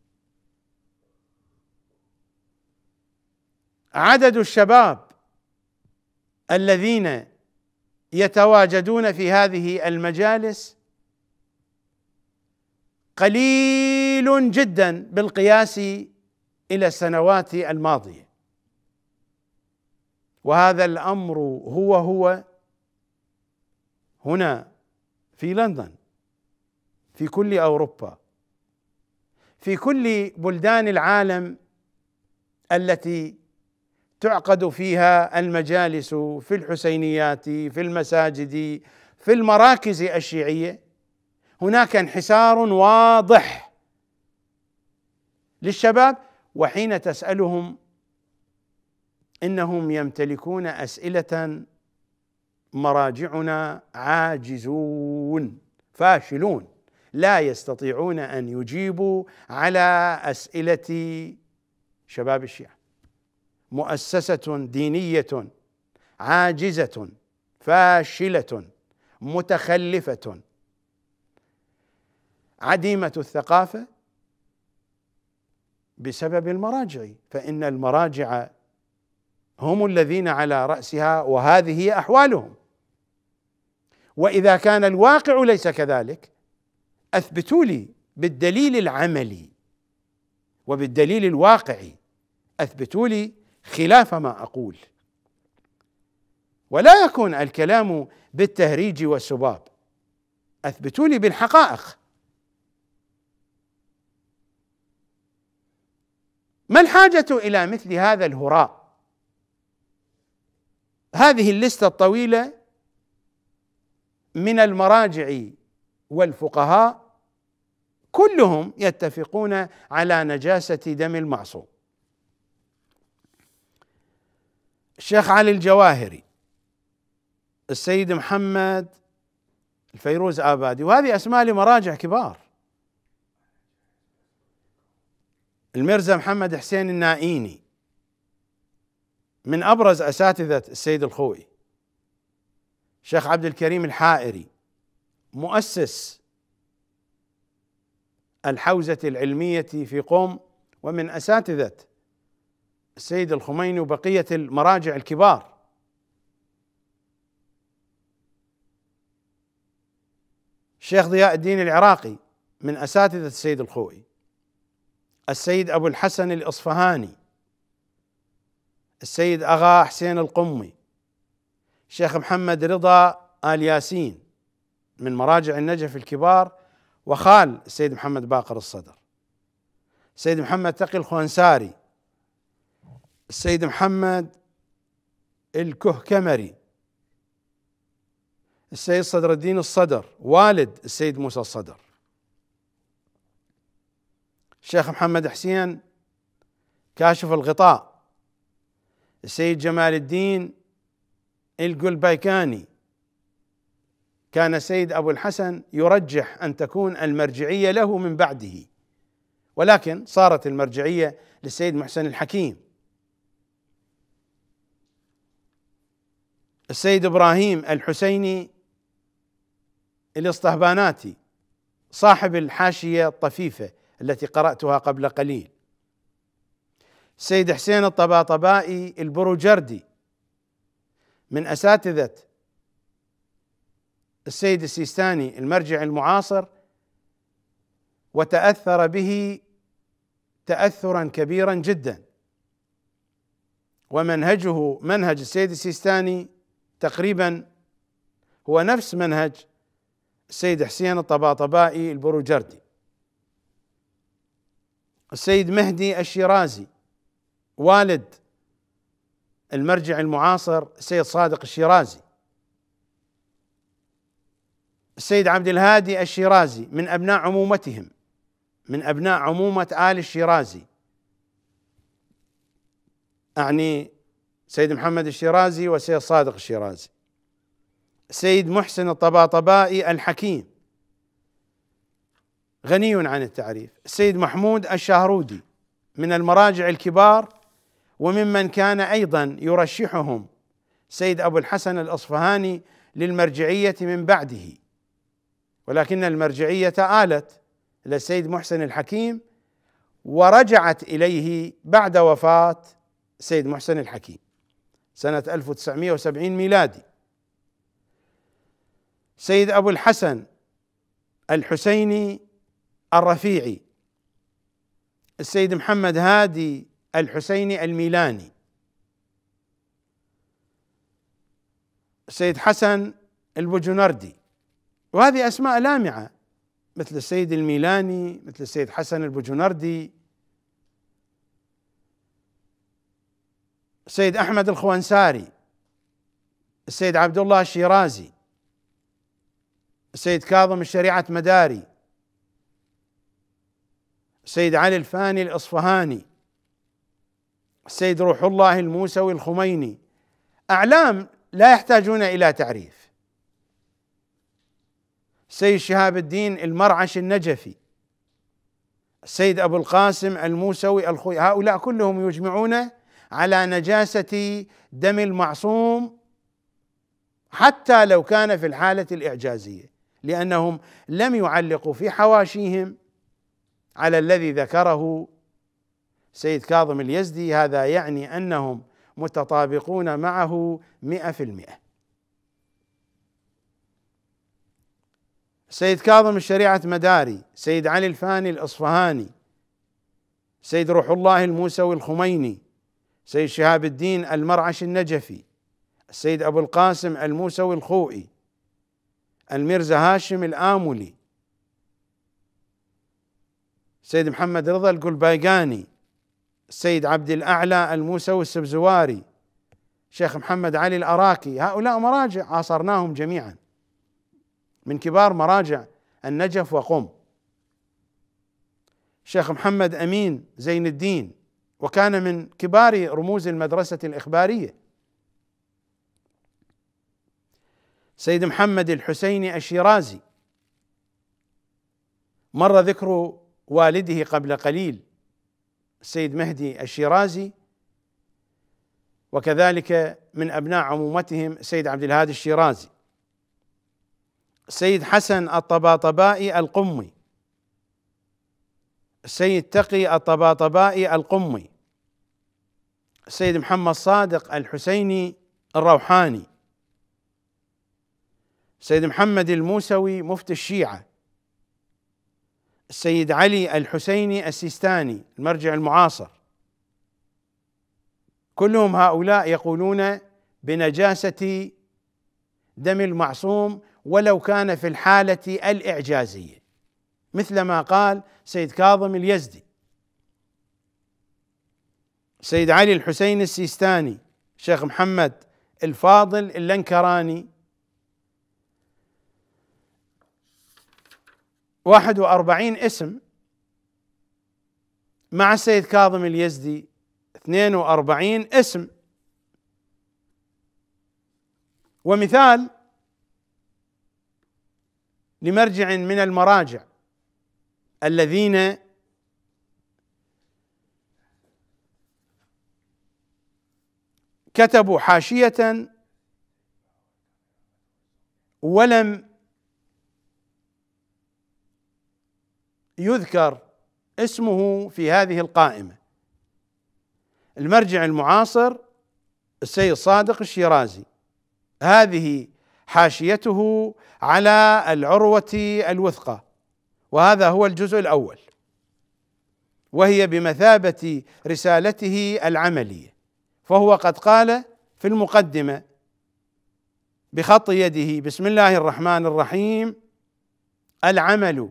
عدد الشباب الذين يتواجدون في هذه المجالس قليل جدا بالقياس الى السنوات الماضيه وهذا الامر هو هو هنا في لندن في كل اوروبا في كل بلدان العالم التي تعقد فيها المجالس في الحسينيات في المساجد في المراكز الشيعيه هناك انحسار واضح للشباب وحين تسالهم انهم يمتلكون اسئله مراجعنا عاجزون فاشلون لا يستطيعون ان يجيبوا على اسئله شباب الشيعه مؤسسه دينيه عاجزه فاشله متخلفه عديمه الثقافه بسبب المراجع فان المراجع هم الذين على راسها وهذه هي احوالهم واذا كان الواقع ليس كذلك اثبتوا لي بالدليل العملي وبالدليل الواقعي اثبتوا لي خلاف ما اقول ولا يكون الكلام بالتهريج والسباب اثبتوا لي بالحقائق ما الحاجه الى مثل هذا الهراء هذه الليستة الطويلة من المراجع والفقهاء كلهم يتفقون على نجاسة دم المعصوم الشيخ علي الجواهري السيد محمد الفيروز آبادي وهذه أسماء لمراجع كبار المرزا محمد حسين النائيني من ابرز اساتذه السيد الخوئي الشيخ عبد الكريم الحائري مؤسس الحوزه العلميه في قوم ومن اساتذه السيد الخميني وبقيه المراجع الكبار الشيخ ضياء الدين العراقي من اساتذه السيد الخوئي السيد ابو الحسن الاصفهاني السيد أغا حسين القمي الشيخ محمد رضا آل ياسين من مراجع النجف الكبار وخال السيد محمد باقر الصدر السيد محمد تقي الخونساري السيد محمد الكهكمري السيد صدر الدين الصدر والد السيد موسى الصدر الشيخ محمد حسين كاشف الغطاء السيد جمال الدين القلبيكاني كان السيد أبو الحسن يرجح أن تكون المرجعية له من بعده ولكن صارت المرجعية للسيد محسن الحكيم السيد إبراهيم الحسيني الاصطهباناتي صاحب الحاشية الطفيفة التي قرأتها قبل قليل السيد حسين الطباطبائي البروجردي من اساتذه السيد السيستاني المرجع المعاصر وتاثر به تاثرا كبيرا جدا ومنهجه منهج السيد السيستاني تقريبا هو نفس منهج السيد حسين الطباطبائي البروجردي السيد مهدي الشيرازي والد المرجع المعاصر السيد صادق الشيرازي السيد عبد الهادي الشيرازي من ابناء عمومتهم من ابناء عمومه ال الشيرازي اعني سيد محمد الشيرازي وسيد صادق الشيرازي سيد محسن الطباطبائي الحكيم غني عن التعريف السيد محمود الشهرودي من المراجع الكبار وممن كان ايضا يرشحهم سيد ابو الحسن الاصفهاني للمرجعيه من بعده ولكن المرجعيه آلت الى السيد محسن الحكيم ورجعت اليه بعد وفاه السيد محسن الحكيم سنه 1970 ميلادي سيد ابو الحسن الحسيني الرفيعي السيد محمد هادي الحسيني الميلاني السيد حسن البوجنردي وهذه أسماء لامعة مثل السيد الميلاني مثل السيد حسن البوجنردي السيد أحمد الخوانساري السيد عبد الله الشيرازي السيد كاظم الشريعة مداري السيد علي الفاني الإصفهاني السيد روح الله الموسوي الخميني اعلام لا يحتاجون الى تعريف السيد شهاب الدين المرعش النجفي السيد ابو القاسم الموسوي الخوي هؤلاء كلهم يجمعون على نجاسه دم المعصوم حتى لو كان في الحاله الاعجازيه لانهم لم يعلقوا في حواشيهم على الذي ذكره سيد كاظم اليزدي هذا يعني أنهم متطابقون معه مئة في المئة سيد كاظم الشريعة مداري سيد علي الفاني الأصفهاني سيد روح الله الموسوي الخميني سيد شهاب الدين المرعش النجفي السيد أبو القاسم الموسوي الخوئي الميرزا هاشم الآملي سيد محمد رضا القلبايقاني السيد عبد الأعلى الموسوي السبزواري شيخ محمد علي الأراكي هؤلاء مراجع عاصرناهم جميعا من كبار مراجع النجف وقم شيخ محمد أمين زين الدين وكان من كبار رموز المدرسة الإخبارية سيد محمد الحسيني الشيرازي مر ذكر والده قبل قليل السيد مهدي الشيرازي وكذلك من أبناء عمومتهم السيد عبد الهادي الشيرازي السيد حسن الطباطبائي القمي السيد تقي الطباطبائي القمي السيد محمد صادق الحسيني الروحاني السيد محمد الموسوي مفتي الشيعه السيد علي الحسيني السيستاني المرجع المعاصر كلهم هؤلاء يقولون بنجاسة دم المعصوم ولو كان في الحالة الإعجازية مثل ما قال سيد كاظم اليزدي سيد علي الحسين السيستاني شيخ محمد الفاضل اللنكراني 41 اسم مع السيد كاظم اليزدي 42 اسم ومثال لمرجع من المراجع الذين كتبوا حاشية ولم يذكر اسمه في هذه القائمه المرجع المعاصر السيد صادق الشيرازي هذه حاشيته على العروه الوثقى وهذا هو الجزء الاول وهي بمثابه رسالته العمليه فهو قد قال في المقدمه بخط يده بسم الله الرحمن الرحيم العمل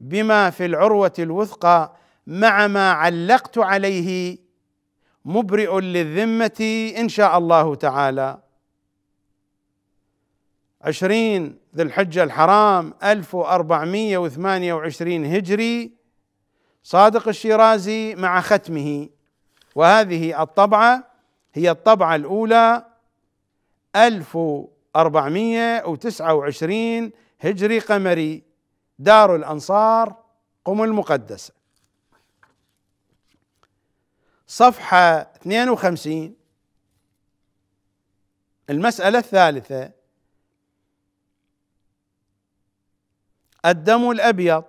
بما في العروه الوثقى مع ما علقت عليه مبرئ للذمه ان شاء الله تعالى عشرين ذي الحجة الحرام 1428 هجري صادق الشيرازي مع ختمه وهذه الطبعة هي الطبعة الأولى 1429 هجري قمري دار الانصار قم المقدسه صفحه 52 المساله الثالثه الدم الابيض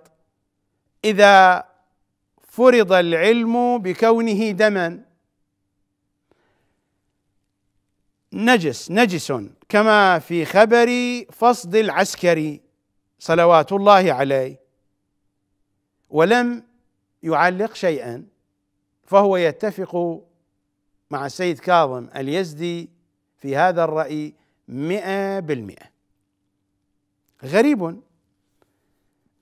اذا فرض العلم بكونه دما نجس نجس كما في خبر فصد العسكري صلوات الله عليه ولم يعلق شيئا فهو يتفق مع السيد كاظم اليزدي في هذا الرأي مئة بالمئة غريب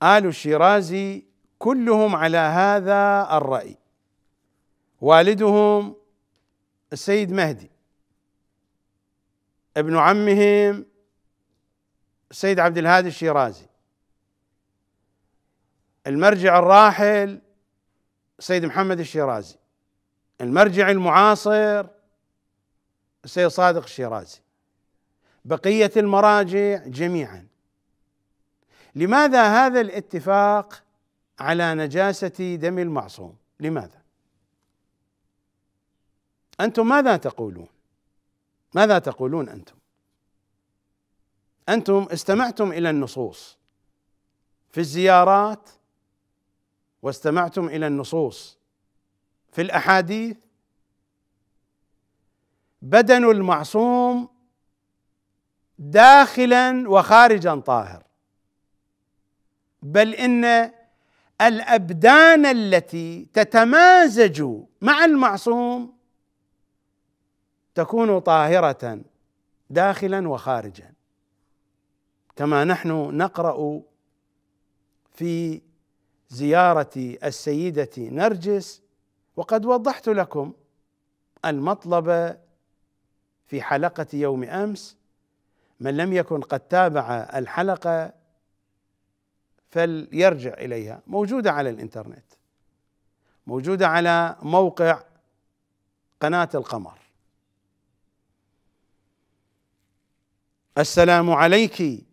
آل الشيرازي كلهم على هذا الرأي والدهم السيد مهدي ابن عمهم السيد عبد الهادي الشيرازي المرجع الراحل السيد محمد الشيرازي المرجع المعاصر السيد صادق الشيرازي بقيه المراجع جميعا لماذا هذا الاتفاق على نجاسه دم المعصوم لماذا انتم ماذا تقولون ماذا تقولون انتم انتم استمعتم الى النصوص في الزيارات واستمعتم الى النصوص في الاحاديث بدن المعصوم داخلا وخارجا طاهر بل ان الابدان التي تتمازج مع المعصوم تكون طاهره داخلا وخارجا كما نحن نقرا في زيارة السيدة نرجس وقد وضحت لكم المطلب في حلقة يوم أمس من لم يكن قد تابع الحلقة فليرجع إليها موجودة على الإنترنت موجودة على موقع قناة القمر السلام عليك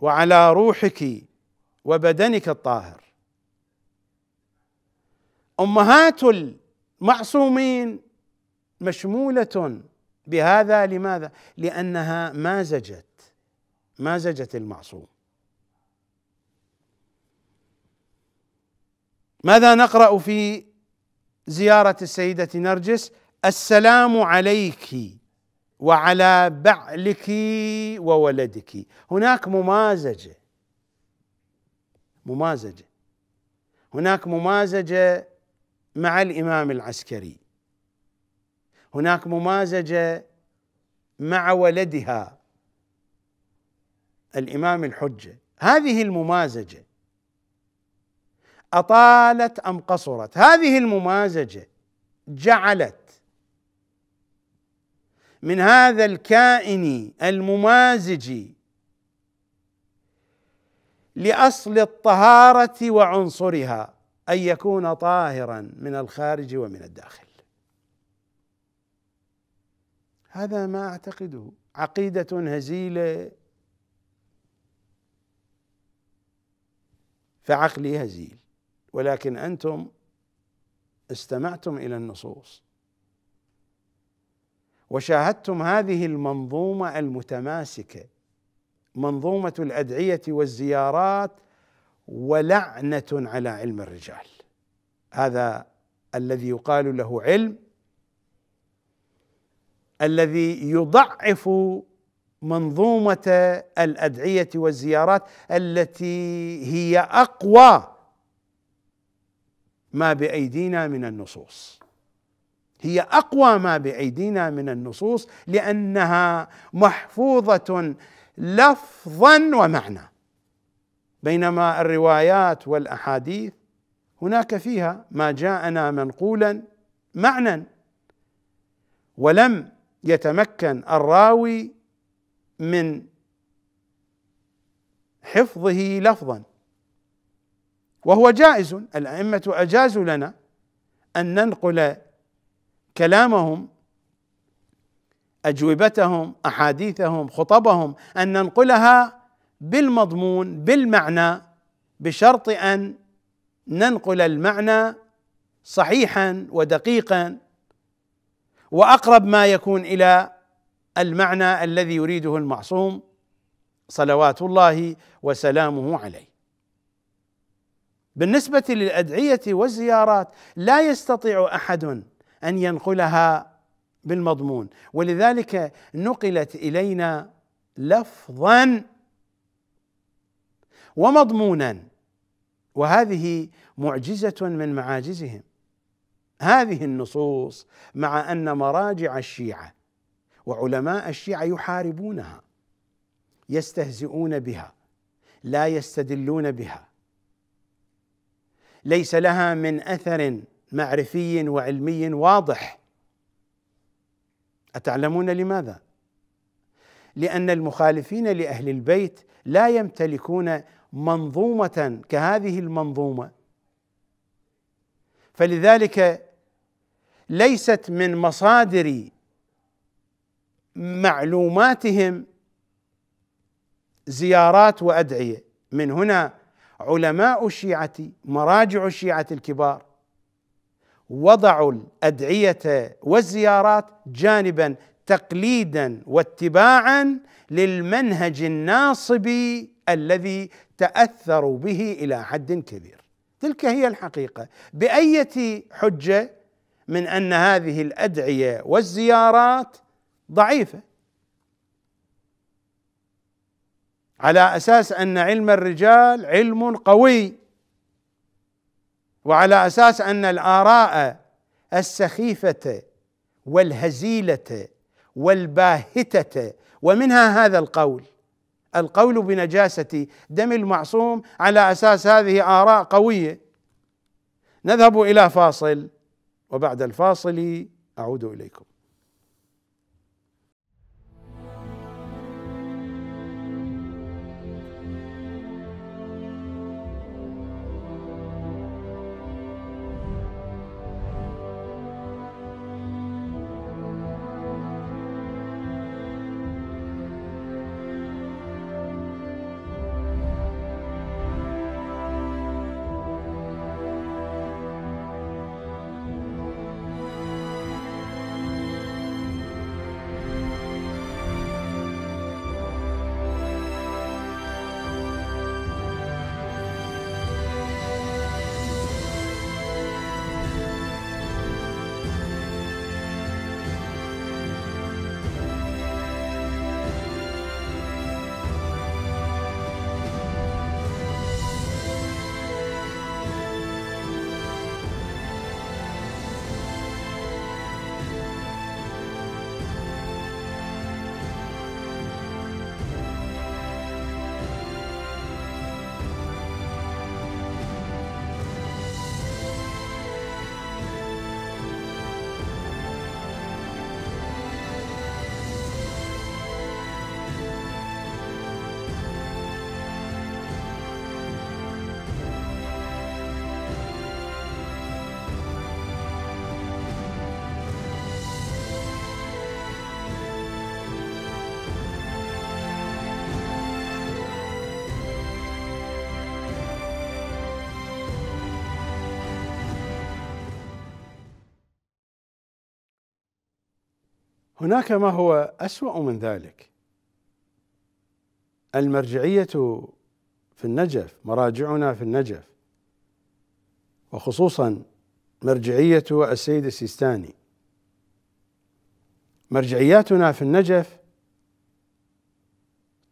وعلى روحك وبدنك الطاهر امهات المعصومين مشموله بهذا لماذا؟ لانها مازجت مازجت المعصوم ماذا نقرا في زياره السيده نرجس السلام عليك وعلى بعلك وولدك هناك ممازجه ممازجه هناك ممازجه مع الامام العسكري هناك ممازجه مع ولدها الامام الحجه هذه الممازجه اطالت ام قصرت هذه الممازجه جعلت من هذا الكائن الممازج لاصل الطهاره وعنصرها ان يكون طاهرا من الخارج ومن الداخل هذا ما اعتقده عقيده هزيله فعقلي هزيل ولكن انتم استمعتم الى النصوص وشاهدتم هذه المنظومه المتماسكه منظومه الادعيه والزيارات ولعنه على علم الرجال هذا الذي يقال له علم الذي يضعف منظومه الادعيه والزيارات التي هي اقوى ما بايدينا من النصوص هي اقوى ما بايدينا من النصوص لانها محفوظه لفظا ومعنى بينما الروايات والاحاديث هناك فيها ما جاءنا منقولا معنى ولم يتمكن الراوي من حفظه لفظا وهو جائز الائمه اجازوا لنا ان ننقل كلامهم اجوبتهم احاديثهم خطبهم ان ننقلها بالمضمون بالمعنى بشرط ان ننقل المعنى صحيحا ودقيقا واقرب ما يكون الى المعنى الذي يريده المعصوم صلوات الله وسلامه عليه بالنسبه للادعيه والزيارات لا يستطيع احد ان ينقلها بالمضمون ولذلك نقلت الينا لفظا ومضمونا وهذه معجزه من معاجزهم هذه النصوص مع ان مراجع الشيعه وعلماء الشيعه يحاربونها يستهزئون بها لا يستدلون بها ليس لها من اثر معرفي وعلمي واضح اتعلمون لماذا لان المخالفين لاهل البيت لا يمتلكون منظومه كهذه المنظومه فلذلك ليست من مصادر معلوماتهم زيارات وادعيه من هنا علماء الشيعه مراجع الشيعه الكبار وضعوا الادعيه والزيارات جانبا تقليدا واتباعا للمنهج الناصبي الذي تاثروا به الى حد كبير تلك هي الحقيقه بايه حجه من ان هذه الادعيه والزيارات ضعيفه على اساس ان علم الرجال علم قوي وعلى اساس ان الاراء السخيفه والهزيله والباهته ومنها هذا القول القول بنجاسة دم المعصوم على أساس هذه آراء قوية نذهب إلى فاصل وبعد الفاصل أعود إليكم هناك ما هو أسوأ من ذلك المرجعية في النجف مراجعنا في النجف وخصوصا مرجعية السيد السيستاني مرجعياتنا في النجف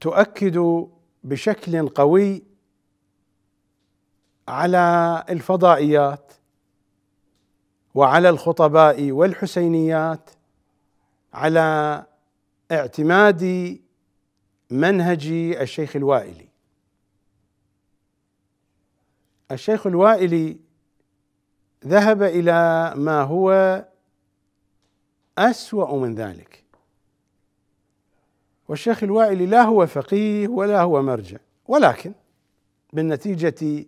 تؤكد بشكل قوي على الفضائيات وعلى الخطباء والحسينيات على اعتماد منهج الشيخ الوائلي الشيخ الوائلي ذهب الى ما هو اسوا من ذلك والشيخ الوائلي لا هو فقيه ولا هو مرجع ولكن بالنتيجه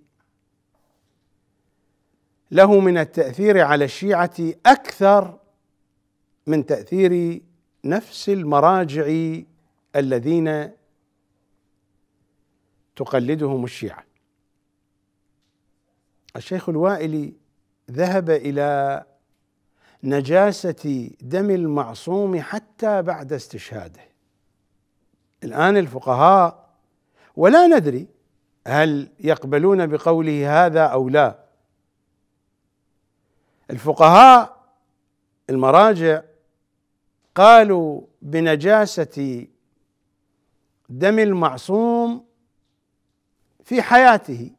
له من التاثير على الشيعه اكثر من تاثير نفس المراجع الذين تقلدهم الشيعه الشيخ الوائلي ذهب الى نجاسه دم المعصوم حتى بعد استشهاده الان الفقهاء ولا ندري هل يقبلون بقوله هذا او لا الفقهاء المراجع قالوا بنجاسة دم المعصوم في حياته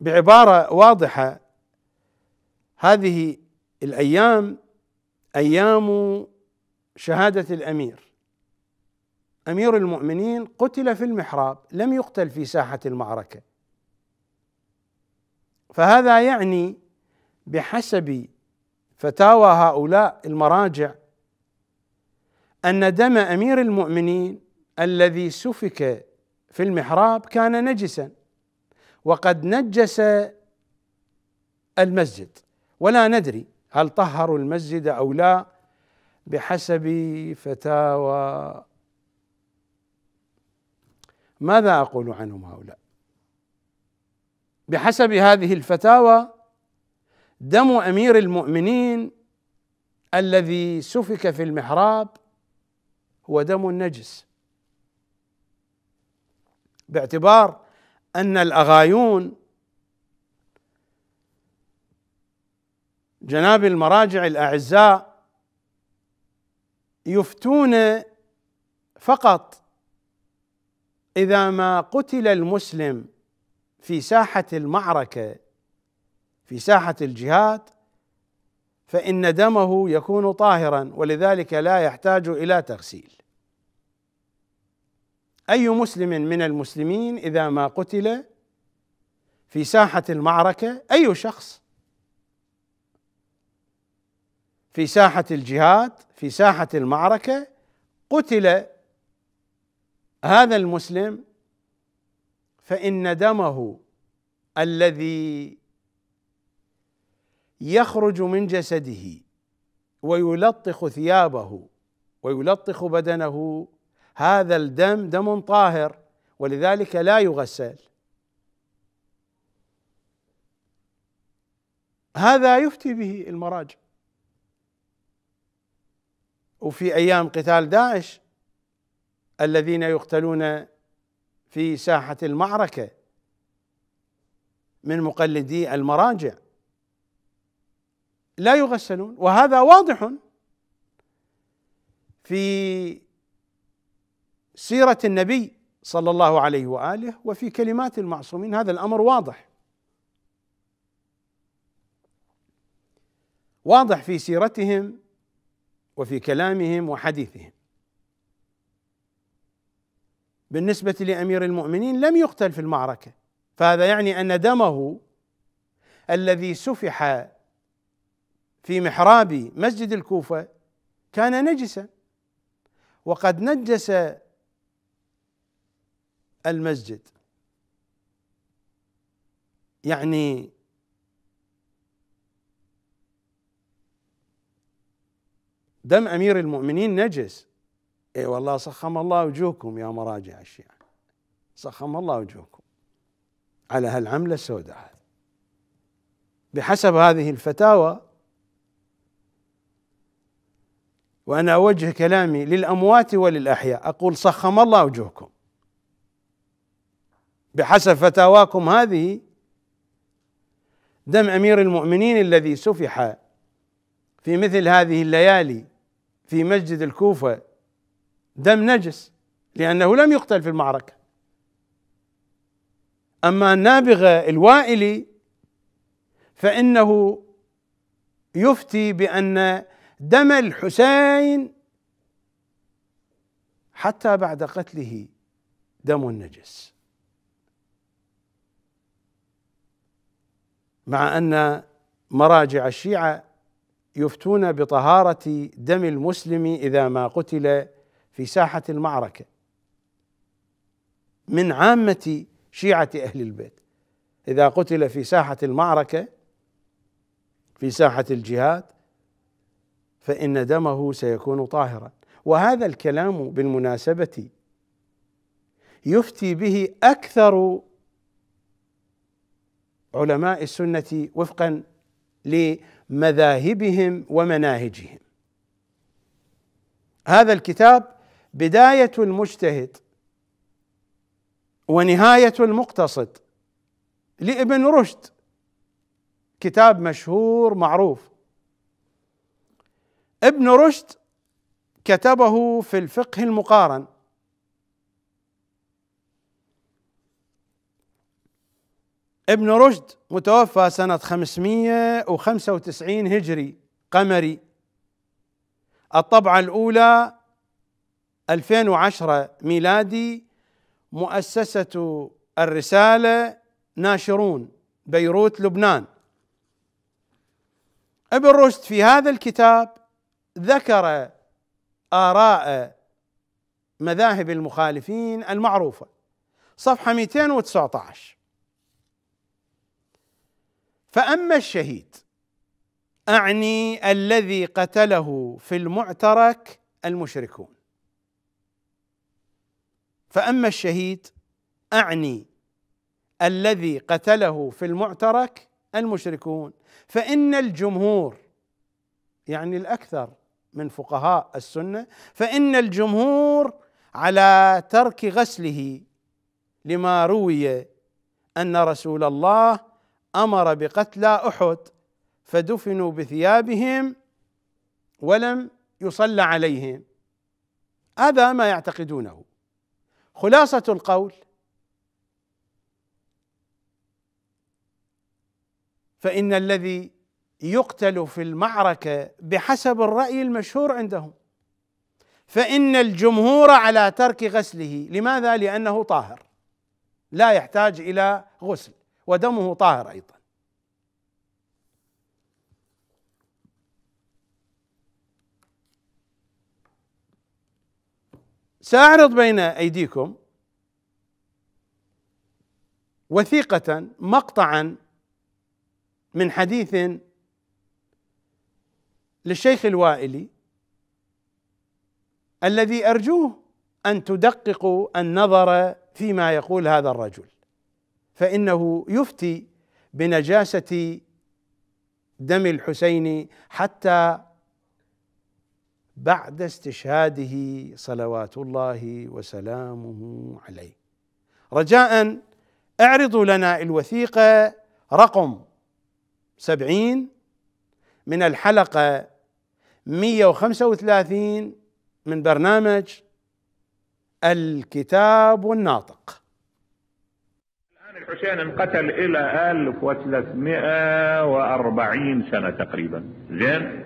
بعبارة واضحة هذه الأيام أيام شهادة الأمير أمير المؤمنين قتل في المحراب لم يقتل في ساحة المعركة فهذا يعني بحسب فتاوى هؤلاء المراجع ان دم امير المؤمنين الذي سفك في المحراب كان نجسا وقد نجس المسجد ولا ندري هل طهروا المسجد او لا بحسب فتاوى ماذا اقول عنهم هؤلاء بحسب هذه الفتاوى دم امير المؤمنين الذي سفك في المحراب هو دم نجس باعتبار ان الاغايون جناب المراجع الاعزاء يفتون فقط اذا ما قتل المسلم في ساحه المعركه في ساحه الجهاد فان دمه يكون طاهرا ولذلك لا يحتاج الى تغسيل اي مسلم من المسلمين اذا ما قتل في ساحه المعركه اي شخص في ساحه الجهاد في ساحه المعركه قتل هذا المسلم فان دمه الذي يخرج من جسده ويلطخ ثيابه ويلطخ بدنه هذا الدم دم طاهر ولذلك لا يغسل هذا يفتي به المراجع وفي ايام قتال داعش الذين يقتلون في ساحه المعركه من مقلدي المراجع لا يغسلون وهذا واضح في سيرة النبي صلى الله عليه واله وفي كلمات المعصومين هذا الامر واضح واضح في سيرتهم وفي كلامهم وحديثهم بالنسبة لأمير المؤمنين لم يقتل في المعركة فهذا يعني أن دمه الذي سفح في محراب مسجد الكوفة كان نجسا وقد نجس المسجد يعني دم امير المؤمنين نجس اي والله سخم الله وجوهكم يا مراجع الشيعة سخم الله وجوهكم على هالعملة السوداء بحسب هذه الفتاوى وانا اوجه كلامي للاموات وللاحياء اقول صخم الله وجوهكم بحسب فتاواكم هذه دم امير المؤمنين الذي سفح في مثل هذه الليالي في مسجد الكوفه دم نجس لانه لم يقتل في المعركه اما النابغه الوائلي فانه يفتي بان دم الحسين حتى بعد قتله دم نجس مع ان مراجع الشيعه يفتون بطهاره دم المسلم اذا ما قتل في ساحه المعركه من عامه شيعه اهل البيت اذا قتل في ساحه المعركه في ساحه الجهاد فإن دمه سيكون طاهرا وهذا الكلام بالمناسبة يفتي به أكثر علماء السنة وفقا لمذاهبهم ومناهجهم هذا الكتاب بداية المجتهد ونهاية المقتصد لابن رشد كتاب مشهور معروف ابن رشد كتبه في الفقه المقارن ابن رشد متوفى سنة 595 هجري قمري الطبعة الأولى 2010 ميلادي مؤسسة الرسالة ناشرون بيروت لبنان ابن رشد في هذا الكتاب ذكر آراء مذاهب المخالفين المعروفة صفحة 219 فأما الشهيد أعني الذي قتله في المعترك المشركون فأما الشهيد أعني الذي قتله في المعترك المشركون فإن الجمهور يعني الأكثر من فقهاء السنه فان الجمهور على ترك غسله لما روي ان رسول الله امر بقتلى احد فدفنوا بثيابهم ولم يصلى عليهم هذا ما يعتقدونه خلاصه القول فان الذي يقتل في المعركه بحسب الراي المشهور عندهم فان الجمهور على ترك غسله لماذا لانه طاهر لا يحتاج الى غسل ودمه طاهر ايضا ساعرض بين ايديكم وثيقه مقطعا من حديث للشيخ الوائلي الذي ارجوه ان تدققوا النظر فيما يقول هذا الرجل فانه يفتي بنجاسه دم الحسين حتى بعد استشهاده صلوات الله وسلامه عليه رجاء اعرضوا لنا الوثيقه رقم سبعين من الحلقه 135 من برنامج الكتاب
والناطق الآن الحسين انقتل إلى 1340 سنة تقريبا زين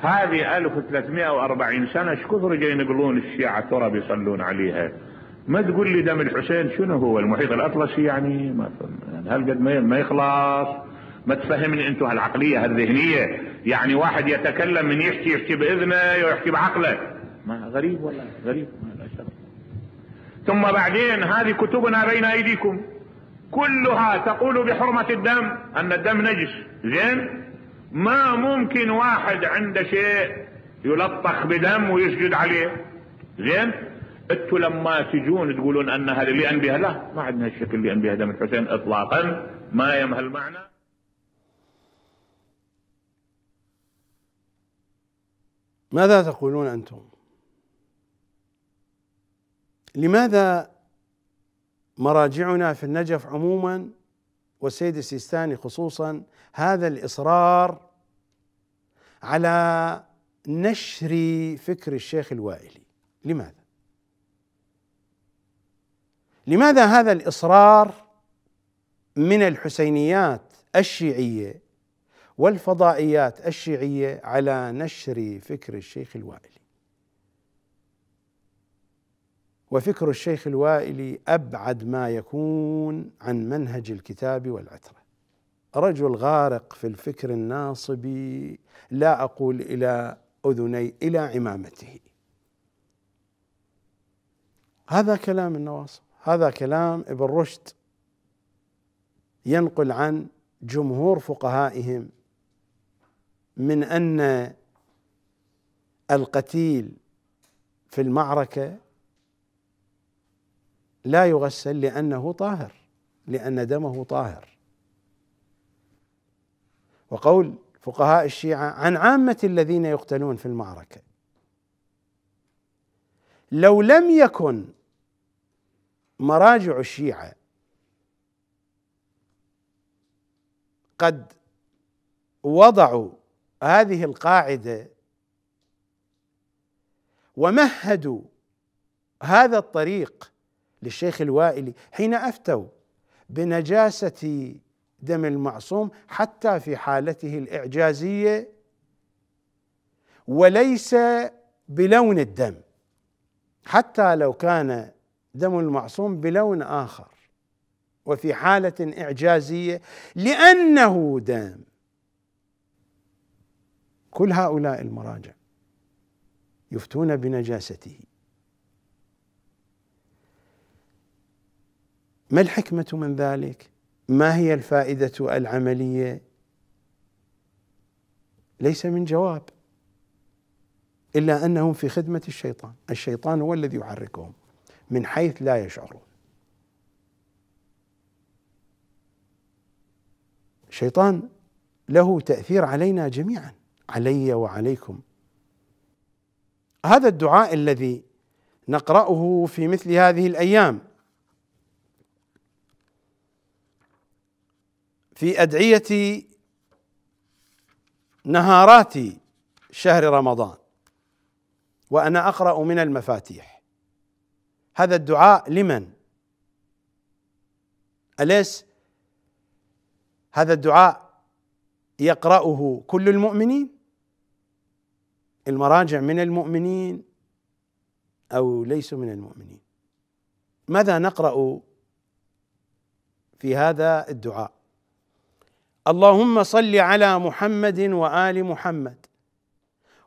هذه 1340 سنة شكثر جاي جايين يقولون الشيعة ترى بيصلون عليها ما تقول لي دم الحسين شنو هو المحيط الأطلسي يعني ما يعني هل قد ما يخلص ما تفهمني انتوا هالعقلية هالذهنية يعني واحد يتكلم من يحكي يحكي باذنه يحكي بعقله ما غريب ولا غريب ثم بعدين هذه كتبنا بين ايديكم كلها تقول بحرمة الدم ان الدم نجس زين ما ممكن واحد عنده شيء يلطخ بدم ويسجد عليه زين انتوا لما تجون تقولون انها انبيها لا ما عندنا الشكل انبيها دم الحسين اطلاقا ما يمهل المعنى
ماذا تقولون انتم لماذا مراجعنا في النجف عموما والسيد السيستاني خصوصا هذا الاصرار على نشر فكر الشيخ الوائلي لماذا لماذا هذا الاصرار من الحسينيات الشيعيه والفضائيات الشيعيه على نشر فكر الشيخ الوائلي وفكر الشيخ الوائلي ابعد ما يكون عن منهج الكتاب والعتره رجل غارق في الفكر الناصبي لا اقول الى اذني الى عمامته هذا كلام النواصب هذا كلام ابن رشد ينقل عن جمهور فقهائهم من ان القتيل في المعركه لا يغسل لانه طاهر لان دمه طاهر وقول فقهاء الشيعه عن عامه الذين يقتلون في المعركه لو لم يكن مراجع الشيعه قد وضعوا هذه القاعده ومهدوا هذا الطريق للشيخ الوائلي حين افتوا بنجاسه دم المعصوم حتى في حالته الاعجازيه وليس بلون الدم حتى لو كان دم المعصوم بلون اخر وفي حاله اعجازيه لانه دم كل هؤلاء المراجع يفتون بنجاسته ما الحكمة من ذلك؟ ما هي الفائدة العملية؟ ليس من جواب إلا أنهم في خدمة الشيطان الشيطان هو الذي يحركهم من حيث لا يشعرون الشيطان له تأثير علينا جميعاً علي وعليكم هذا الدعاء الذي نقرأه في مثل هذه الأيام في أدعية نهارات شهر رمضان وأنا أقرأ من المفاتيح هذا الدعاء لمن؟ أليس هذا الدعاء يقرأه كل المؤمنين؟ المراجع من المؤمنين او ليسوا من المؤمنين ماذا نقرا في هذا الدعاء اللهم صل على محمد وال محمد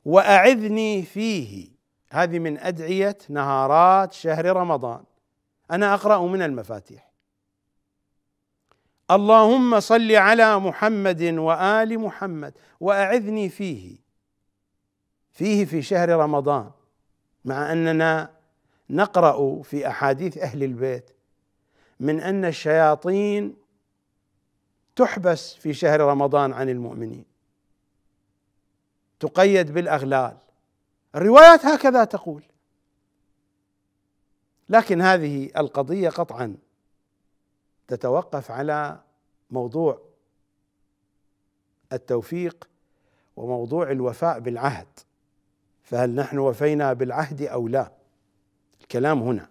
واعذني فيه هذه من ادعيه نهارات شهر رمضان انا اقرا من المفاتيح اللهم صل على محمد وال محمد واعذني فيه فيه في شهر رمضان مع اننا نقرا في احاديث اهل البيت من ان الشياطين تحبس في شهر رمضان عن المؤمنين تقيد بالاغلال الروايات هكذا تقول لكن هذه القضيه قطعا تتوقف على موضوع التوفيق وموضوع الوفاء بالعهد فهل نحن وفينا بالعهد او لا الكلام هنا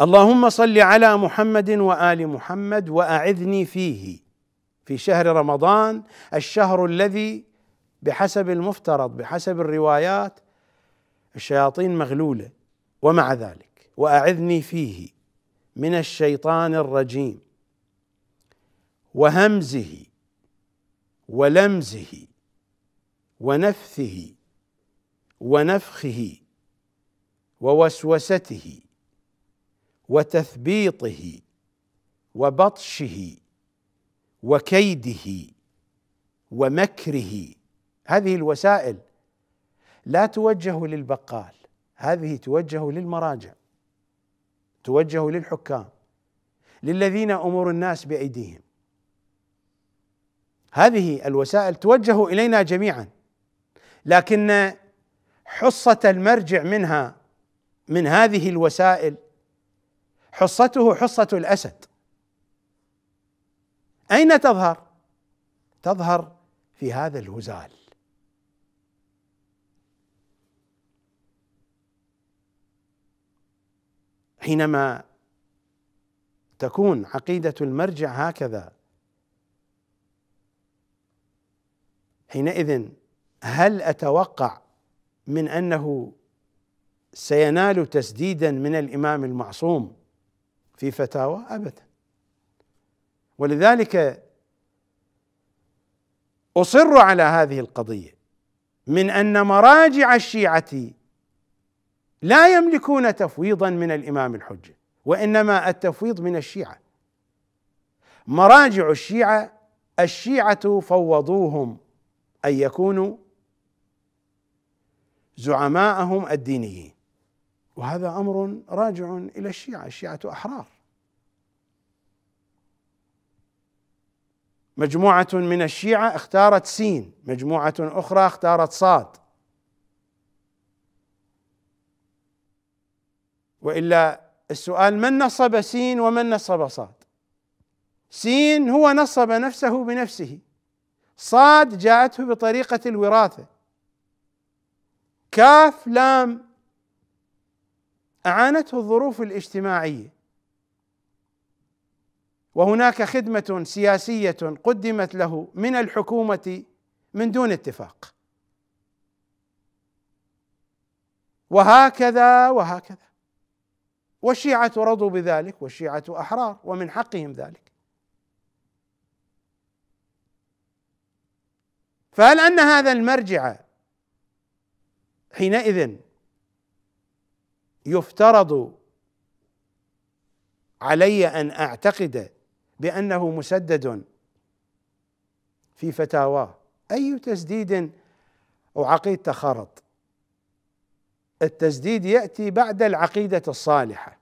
اللهم صل على محمد وال محمد واعذني فيه في شهر رمضان الشهر الذي بحسب المفترض بحسب الروايات الشياطين مغلوله ومع ذلك واعذني فيه من الشيطان الرجيم وهمزه ولمزه ونفثه ونفخه ووسوسته وتثبيطه وبطشه وكيده ومكره هذه الوسائل لا توجه للبقال هذه توجه للمراجع توجه للحكام للذين امور الناس بايديهم هذه الوسائل توجه الينا جميعا لكن حصه المرجع منها من هذه الوسائل حصته حصه الاسد اين تظهر تظهر في هذا الهزال حينما تكون عقيده المرجع هكذا حينئذ هل اتوقع من انه سينال تسديدا من الامام المعصوم في فتاوى ابدا ولذلك اصر على هذه القضيه من ان مراجع الشيعه لا يملكون تفويضا من الامام الحجه وانما التفويض من الشيعه مراجع الشيعه الشيعه فوضوهم أن يكونوا زعماءهم الدينيين وهذا أمر راجع إلى الشيعة الشيعة أحرار مجموعة من الشيعة اختارت سين مجموعة أخرى اختارت صاد وإلا السؤال من نصب سين ومن نصب صاد سين هو نصب نفسه بنفسه صاد جاءته بطريقة الوراثة كاف لام أعانته الظروف الاجتماعية وهناك خدمة سياسية قدمت له من الحكومة من دون اتفاق وهكذا وهكذا والشيعة رضوا بذلك والشيعة أحرار ومن حقهم ذلك فهل ان هذا المرجع حينئذ يفترض علي ان اعتقد بانه مسدد في فتاواه اي تسديد وعقيدته خرط التسديد ياتي بعد العقيده الصالحه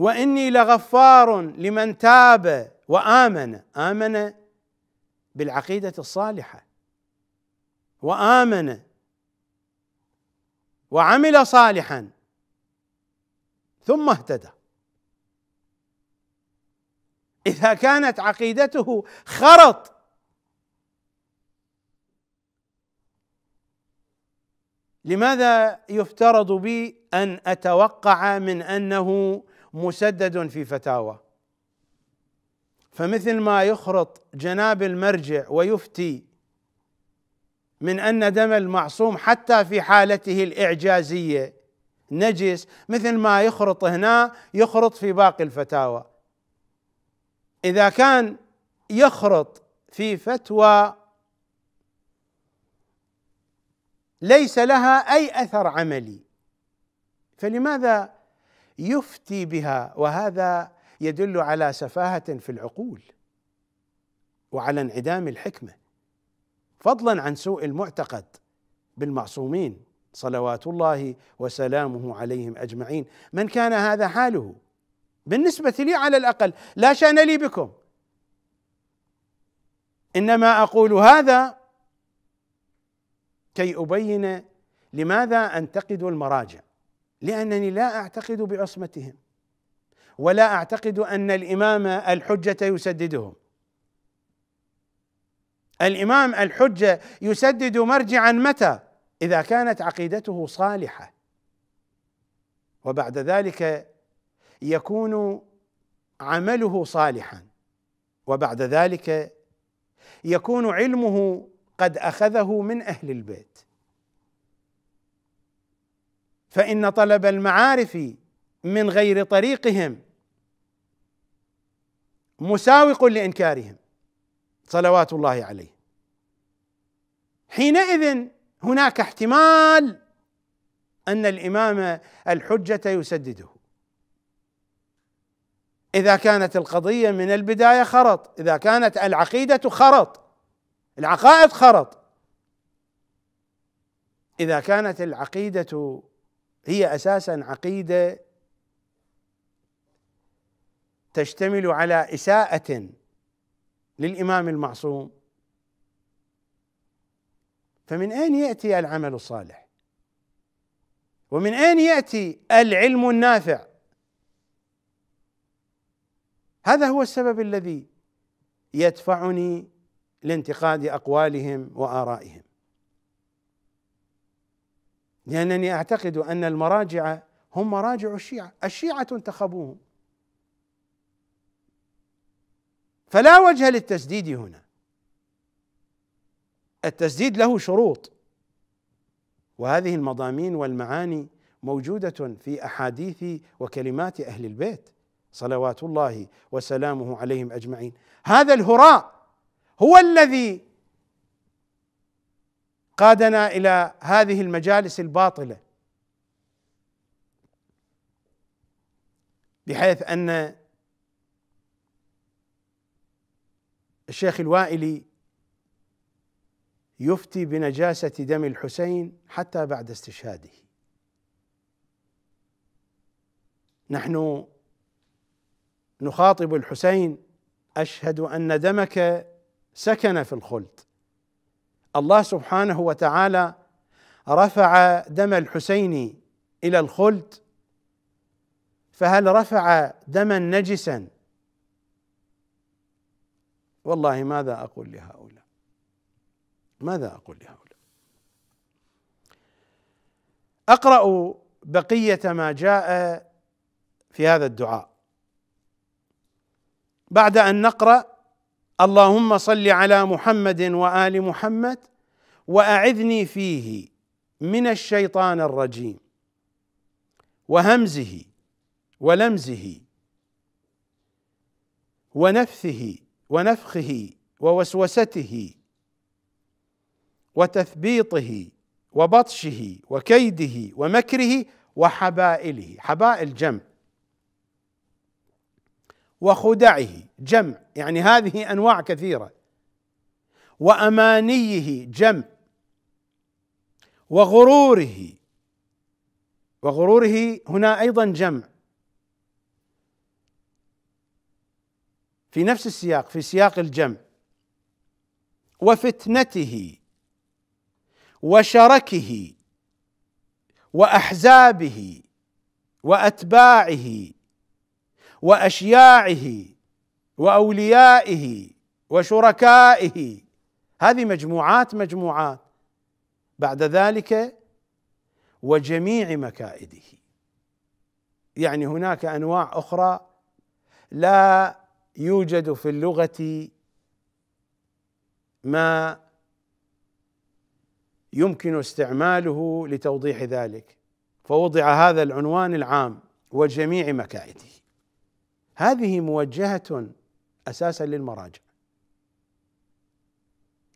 واني لغفار لمن تاب وامن امن بالعقيده الصالحه وامن وعمل صالحا ثم اهتدى اذا كانت عقيدته خرط لماذا يفترض بي ان اتوقع من انه مسدد في فتاوى فمثل ما يخرط جناب المرجع ويفتي من ان دم المعصوم حتى في حالته الاعجازيه نجس مثل ما يخرط هنا يخرط في باقي الفتاوى اذا كان يخرط في فتوى ليس لها اي اثر عملي فلماذا يفتي بها وهذا يدل على سفاهه في العقول وعلى انعدام الحكمه فضلا عن سوء المعتقد بالمعصومين صلوات الله وسلامه عليهم اجمعين من كان هذا حاله بالنسبه لي على الاقل لا شان لي بكم انما اقول هذا كي ابين لماذا انتقد المراجع لانني لا اعتقد بعصمتهم ولا اعتقد ان الامام الحجه يسددهم الامام الحجه يسدد مرجعا متى اذا كانت عقيدته صالحه وبعد ذلك يكون عمله صالحا وبعد ذلك يكون علمه قد اخذه من اهل البيت فان طلب المعارف من غير طريقهم مساوق لانكارهم صلوات الله عليه حينئذ هناك احتمال ان الامام الحجه يسدده اذا كانت القضيه من البدايه خرط اذا كانت العقيده خرط العقائد خرط اذا كانت العقيده هي اساسا عقيده تشتمل على اساءه للامام المعصوم فمن اين ياتي العمل الصالح ومن اين ياتي العلم النافع هذا هو السبب الذي يدفعني لانتقاد اقوالهم وارائهم لأنني أعتقد أن المراجع هم مراجع الشيعة الشيعة انتخبوهم فلا وجه للتسديد هنا التسديد له شروط وهذه المضامين والمعاني موجودة في أحاديث وكلمات أهل البيت صلوات الله وسلامه عليهم أجمعين هذا الهراء هو الذي قادنا الى هذه المجالس الباطله بحيث ان الشيخ الوائلي يفتي بنجاسه دم الحسين حتى بعد استشهاده نحن نخاطب الحسين اشهد ان دمك سكن في الخلد الله سبحانه وتعالى رفع دم الحسين الى الخلد فهل رفع دما نجسا والله ماذا اقول لهؤلاء ماذا اقول لهؤلاء اقرا بقيه ما جاء في هذا الدعاء بعد ان نقرا اللهم صل على محمد وال محمد واعذني فيه من الشيطان الرجيم وهمزه ولمزه ونفثه ونفخه ووسوسته وتثبيطه وبطشه وكيده ومكره وحبائله حبائل جنب وخدعه جمع يعني هذه انواع كثيره وامانيه جمع وغروره وغروره هنا ايضا جمع في نفس السياق في سياق الجمع وفتنته وشركه واحزابه واتباعه واشياعه واوليائه وشركائه هذه مجموعات مجموعات بعد ذلك وجميع مكائده يعني هناك انواع اخرى لا يوجد في اللغه ما يمكن استعماله لتوضيح ذلك فوضع هذا العنوان العام وجميع مكائده هذه موجهة أساسا للمراجع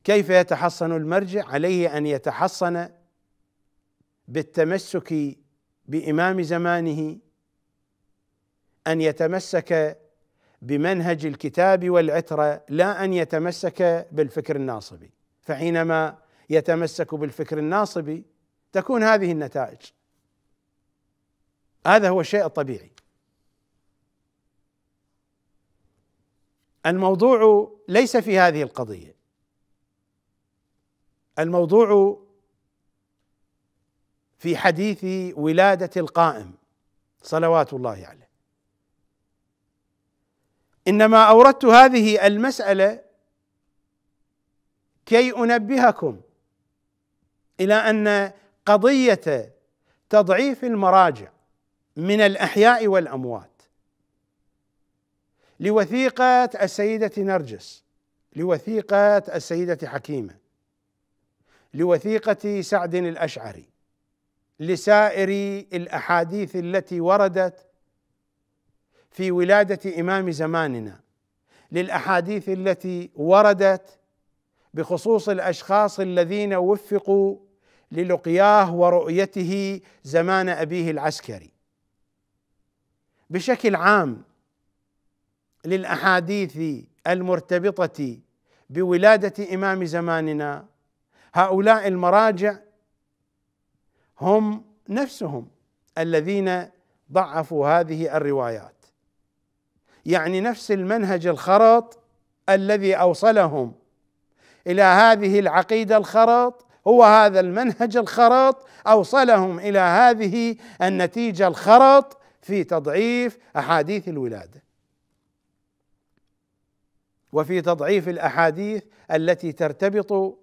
كيف يتحصن المرجع عليه أن يتحصن بالتمسك بإمام زمانه أن يتمسك بمنهج الكتاب والعترة لا أن يتمسك بالفكر الناصبي فحينما يتمسك بالفكر الناصبي تكون هذه النتائج هذا هو الشيء الطبيعي الموضوع ليس في هذه القضيه الموضوع في حديث ولاده القائم صلوات الله عليه يعني انما اوردت هذه المساله كي انبهكم الى ان قضيه تضعيف المراجع من الاحياء والاموات لوثيقة السيدة نرجس لوثيقة السيدة حكيمة لوثيقة سعد الأشعري لسائر الأحاديث التي وردت في ولادة إمام زماننا للأحاديث التي وردت بخصوص الأشخاص الذين وفقوا للقياه ورؤيته زمان أبيه العسكري بشكل عام للاحاديث المرتبطه بولاده امام زماننا هؤلاء المراجع هم نفسهم الذين ضعفوا هذه الروايات يعني نفس المنهج الخرط الذي اوصلهم الى هذه العقيده الخرط هو هذا المنهج الخرط اوصلهم الى هذه النتيجه الخرط في تضعيف احاديث الولاده وفي تضعيف الاحاديث التي ترتبط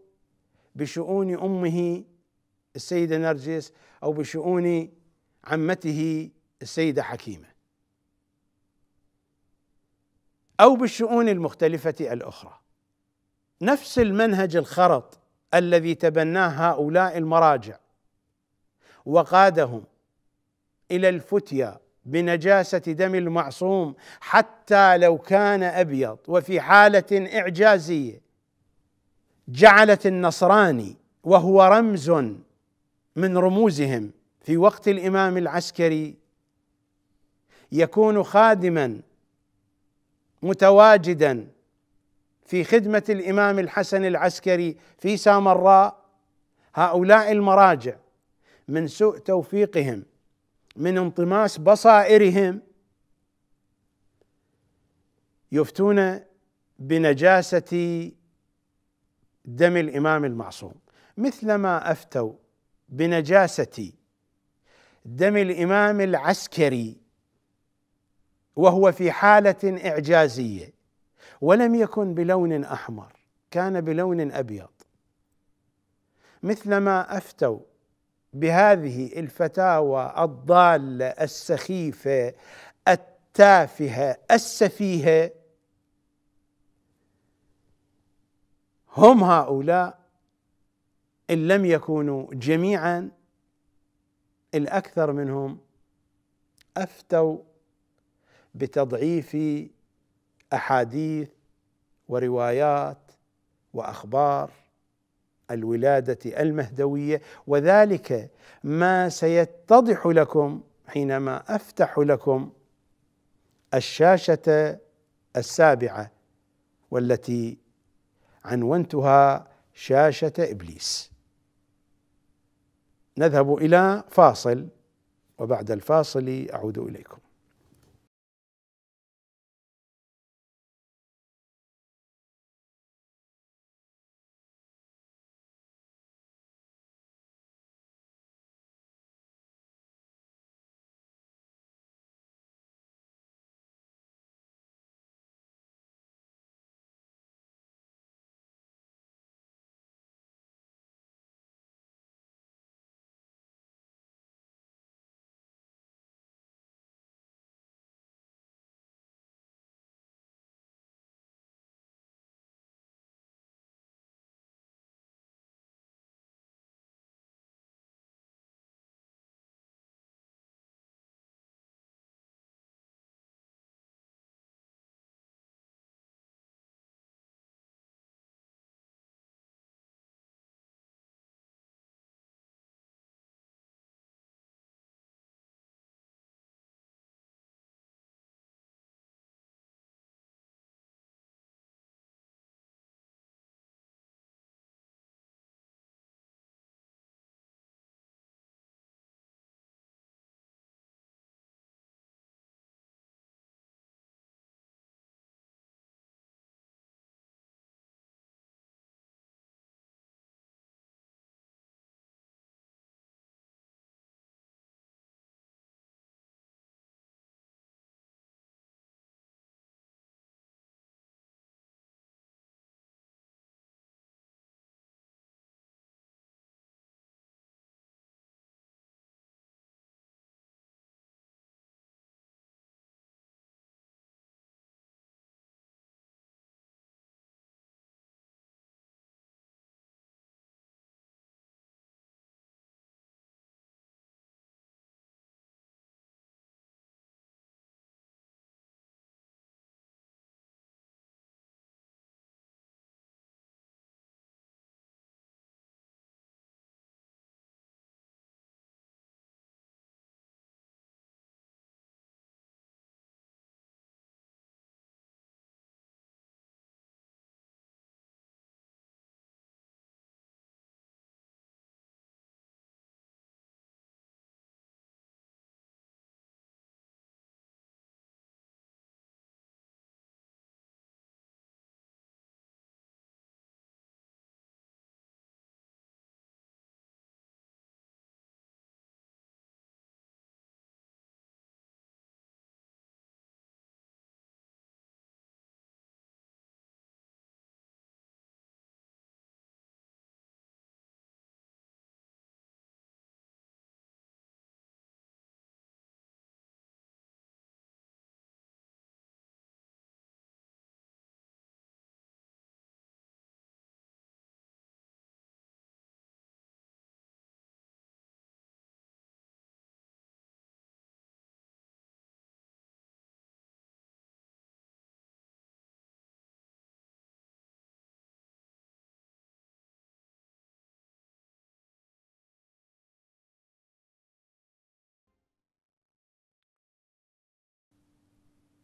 بشؤون امه السيده نرجس او بشؤون عمته السيده حكيمه او بالشؤون المختلفه الاخرى نفس المنهج الخرط الذي تبناه هؤلاء المراجع وقادهم الى الفتيا بنجاسه دم المعصوم حتى لو كان ابيض وفي حاله اعجازيه جعلت النصراني وهو رمز من رموزهم في وقت الامام العسكري يكون خادما متواجدا في خدمه الامام الحسن العسكري في سامراء هؤلاء المراجع من سوء توفيقهم من انطماس بصائرهم يفتون بنجاسة دم الإمام المعصوم مثلما أفتوا بنجاسة دم الإمام العسكري وهو في حالة إعجازية ولم يكن بلون أحمر كان بلون أبيض مثلما أفتوا بهذه الفتاوى الضاله السخيفه التافهه السفيهه هم هؤلاء ان لم يكونوا جميعا الاكثر منهم افتوا بتضعيف احاديث وروايات واخبار الولاده المهدويه وذلك ما سيتضح لكم حينما افتح لكم الشاشه السابعه والتي عنونتها شاشه ابليس نذهب الى فاصل وبعد الفاصل اعود اليكم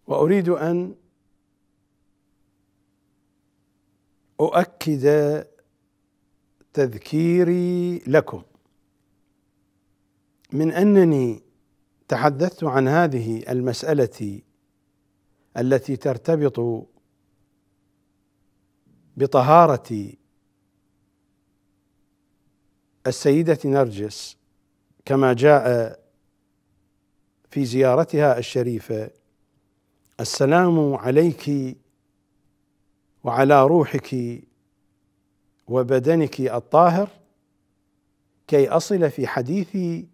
واريد ان اؤكد تذكيري لكم من انني تحدثت عن هذه المساله التي ترتبط بطهاره السيده نرجس كما جاء في زيارتها الشريفه السلام عليك وعلى روحك وبدنك الطاهر كي اصل في حديثي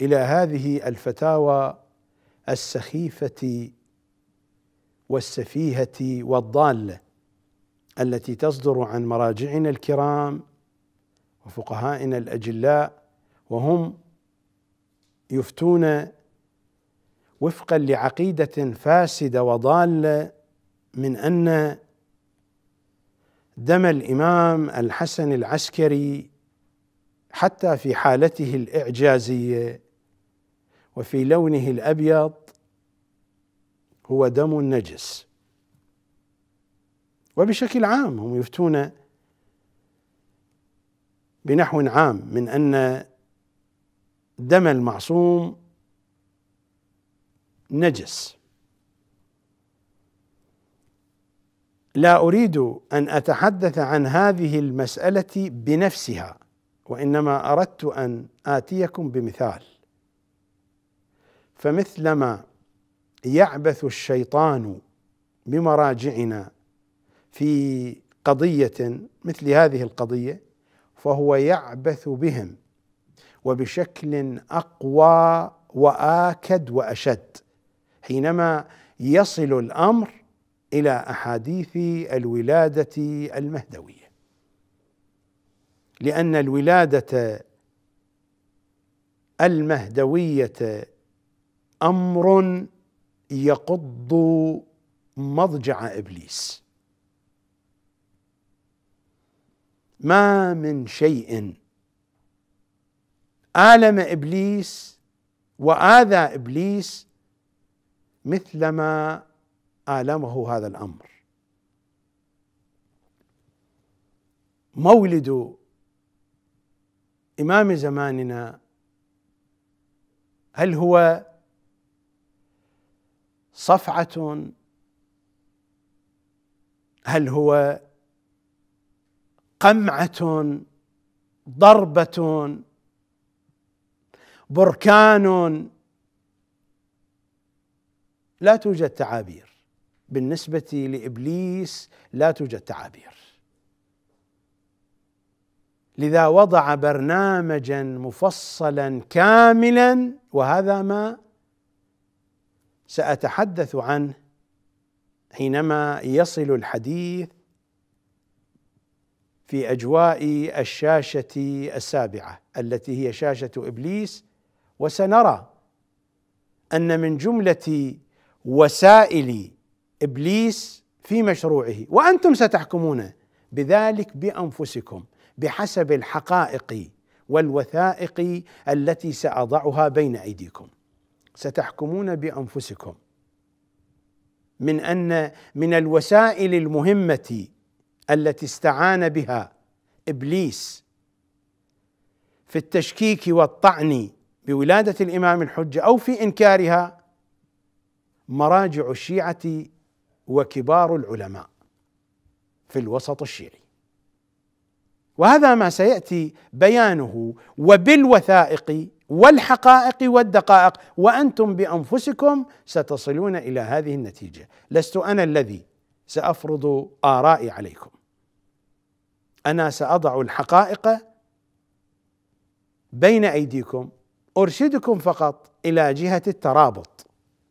الى هذه الفتاوى السخيفه والسفيهه والضاله التي تصدر عن مراجعنا الكرام وفقهائنا الاجلاء وهم يفتون وفقا لعقيده فاسده وضاله من ان دم الامام الحسن العسكري حتى في حالته الاعجازيه وفي لونه الابيض هو دم نجس وبشكل عام هم يفتون بنحو عام من ان دم المعصوم نجس لا اريد ان اتحدث عن هذه المساله بنفسها وانما اردت ان اتيكم بمثال فمثلما يعبث الشيطان بمراجعنا في قضيه مثل هذه القضيه فهو يعبث بهم وبشكل اقوى واكد واشد حينما يصل الامر الى احاديث الولاده المهدويه لان الولاده المهدويه امر يقض مضجع ابليس ما من شيء الم ابليس واذى ابليس مثلما آلمه هذا الأمر مولد إمام زماننا هل هو صفعة هل هو قمعة ضربة بركان لا توجد تعابير بالنسبة لإبليس لا توجد تعابير لذا وضع برنامجا مفصلا كاملا وهذا ما سأتحدث عنه حينما يصل الحديث في اجواء الشاشه السابعه التي هي شاشه ابليس وسنرى ان من جمله وسائل ابليس في مشروعه وانتم ستحكمون بذلك بانفسكم بحسب الحقائق والوثائق التي ساضعها بين ايديكم ستحكمون بانفسكم من ان من الوسائل المهمه التي استعان بها ابليس في التشكيك والطعن بولاده الامام الحجه او في انكارها مراجع الشيعه وكبار العلماء في الوسط الشيعي وهذا ما سياتي بيانه وبالوثائق والحقائق والدقائق وانتم بانفسكم ستصلون الى هذه النتيجه لست انا الذي سافرض ارائي عليكم انا ساضع الحقائق بين ايديكم ارشدكم فقط الى جهه الترابط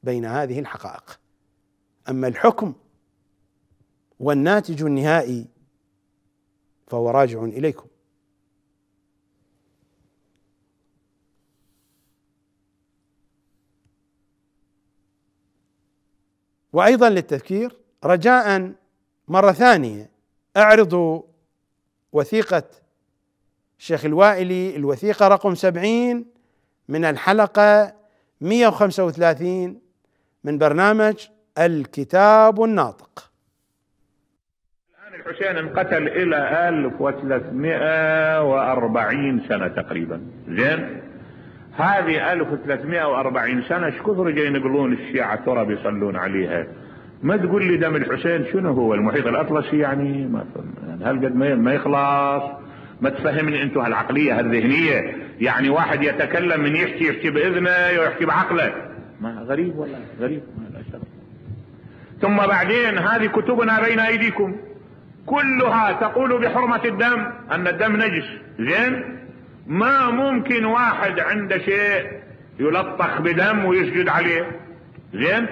بين هذه الحقائق اما الحكم والناتج النهائي فهو راجع اليكم وايضا للتذكير رجاء مره ثانيه اعرضوا وثيقه الشيخ الوائلي الوثيقه رقم 70 من الحلقه 135 من برنامج الكتاب الناطق
الآن الحسين انقتل إلى 1340 سنة تقريبا زين هذه 1340 سنة ايش كثر يقولون الشيعة ترى بيصلون عليها ما تقول لي دم الحسين شنو هو المحيط الاطلسي يعني ما يعني هالقد ما يخلص ما تفهمني انتم هالعقليه هالذهنيه يعني واحد يتكلم من يحكي يحكي باذنه ويحكي بعقله ما غريب ولا غريب ما الأشرف ثم بعدين هذه كتبنا بين أيديكم كلها تقول بحرمة الدم أن الدم نجس زين ما ممكن واحد عنده شيء يلطخ بدم ويسجد عليه زين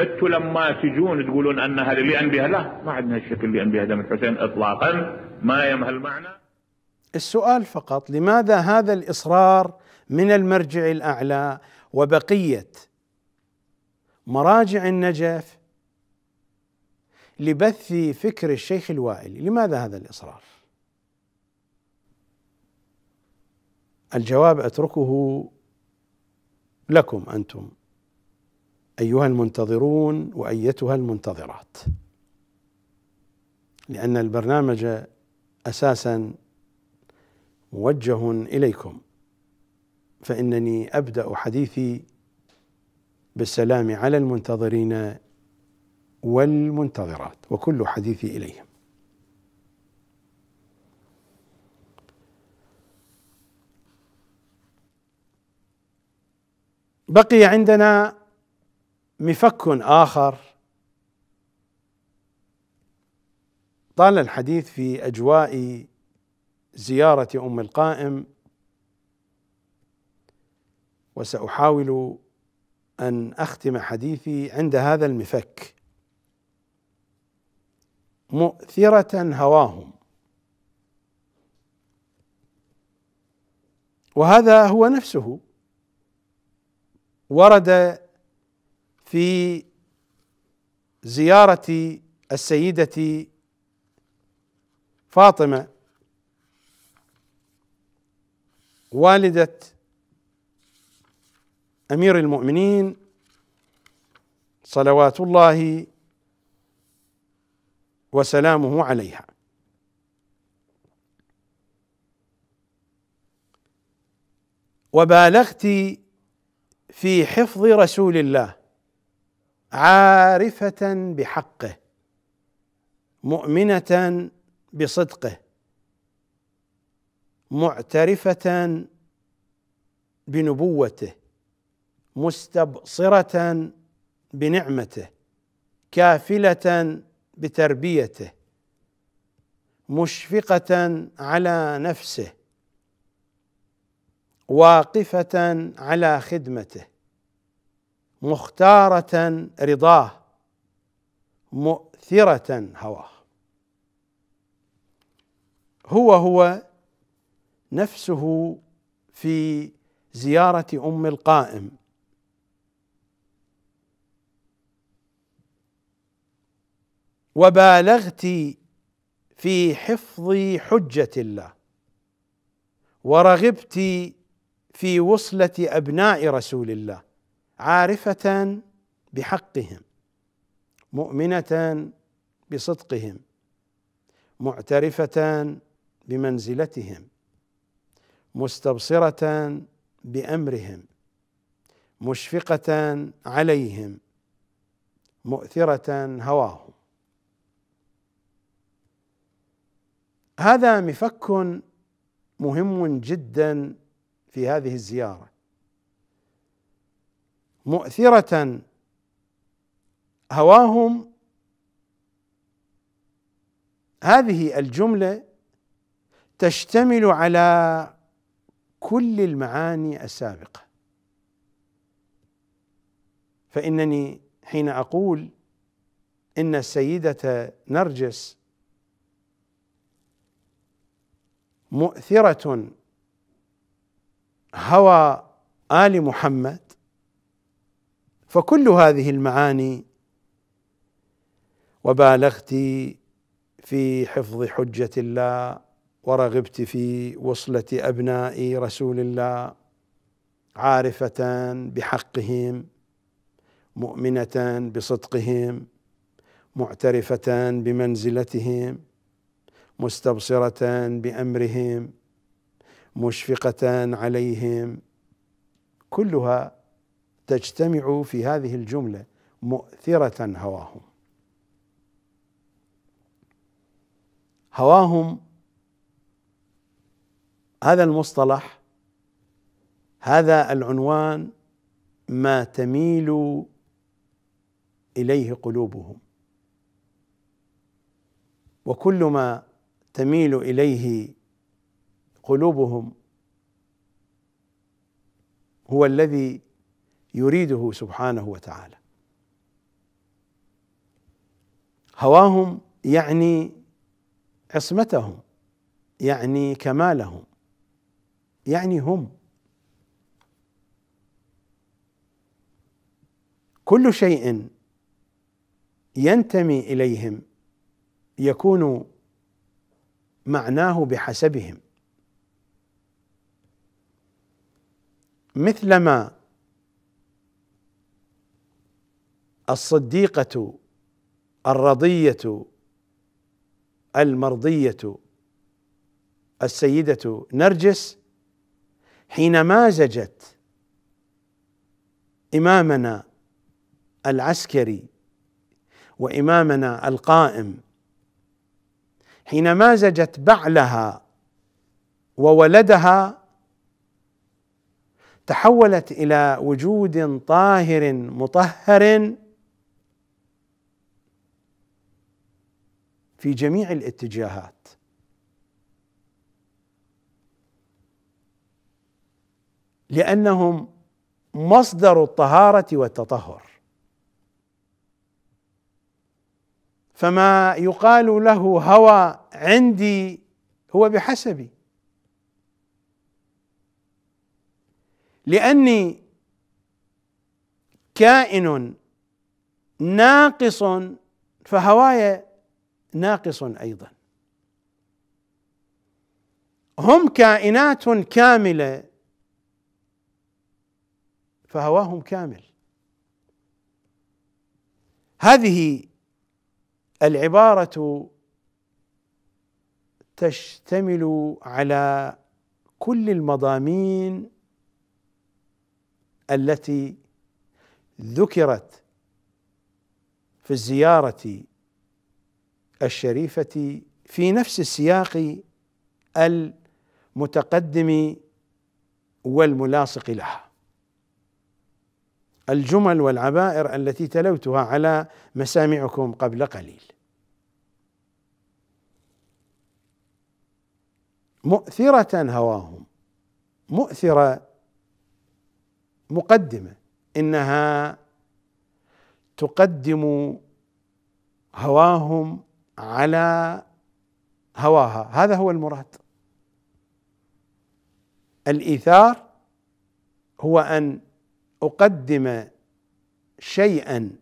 انتوا لما تجون تقولون ان هذا اللي انبيها لا ما عندنا الشكل اللي انبيها دم الحسين اطلاقا ما يمهى المعنى
السؤال فقط لماذا هذا الاصرار من المرجع الاعلى وبقيه مراجع النجف لبث فكر الشيخ الوائلي لماذا هذا الإصرار الجواب أتركه لكم أنتم أيها المنتظرون وأيتها المنتظرات لأن البرنامج أساسا موجه إليكم فإنني أبدأ حديثي بالسلام على المنتظرين والمنتظرات وكل حديثي اليهم بقي عندنا مفك اخر طال الحديث في اجواء زياره ام القائم وساحاول ان اختم حديثي عند هذا المفك مؤثره هواهم وهذا هو نفسه ورد في زياره السيده فاطمه والده امير المؤمنين صلوات الله وسلامه عليها وبالغت في حفظ رسول الله عارفه بحقه مؤمنه بصدقه معترفه بنبوته مستبصره بنعمته كافله بتربيته مشفقه على نفسه واقفه على خدمته مختاره رضاه مؤثره هواه هو هو نفسه في زياره ام القائم وبالغت في حفظ حجه الله ورغبت في وصله ابناء رسول الله عارفه بحقهم مؤمنه بصدقهم معترفه بمنزلتهم مستبصره بامرهم مشفقه عليهم مؤثره هواهم هذا مفك مهم جدا في هذه الزياره مؤثره هواهم هذه الجمله تشتمل على كل المعاني السابقه فانني حين اقول ان السيده نرجس مؤثرة هوى آل محمد فكل هذه المعاني وبالغت في حفظ حجة الله ورغبت في وصلة أبناء رسول الله عارفة بحقهم مؤمنة بصدقهم معترفة بمنزلتهم مستبصره بامرهم مشفقه عليهم كلها تجتمع في هذه الجمله مؤثره هواهم هواهم هذا المصطلح هذا العنوان ما تميل اليه قلوبهم وكل ما تميل اليه قلوبهم هو الذي يريده سبحانه وتعالى هواهم يعني عصمتهم يعني كمالهم يعني هم كل شيء ينتمي اليهم يكون معناه بحسبهم مثلما الصديقة الرضية المرضية السيدة نرجس حين مازجت إمامنا العسكري وإمامنا القائم حين مازجت بعلها وولدها تحولت الى وجود طاهر مطهر في جميع الاتجاهات لانهم مصدر الطهاره والتطهر فما يقال له هوى عندي هو بحسبي لاني كائن ناقص فهواي ناقص ايضا هم كائنات كامله فهواهم كامل هذه العباره تشتمل على كل المضامين التي ذكرت في الزياره الشريفه في نفس السياق المتقدم والملاصق لها الجمل والعبائر التي تلوتها على مسامعكم قبل قليل مؤثرة هواهم مؤثرة مقدمة إنها تقدم هواهم على هواها هذا هو المراد الإيثار هو أن اقدم شيئا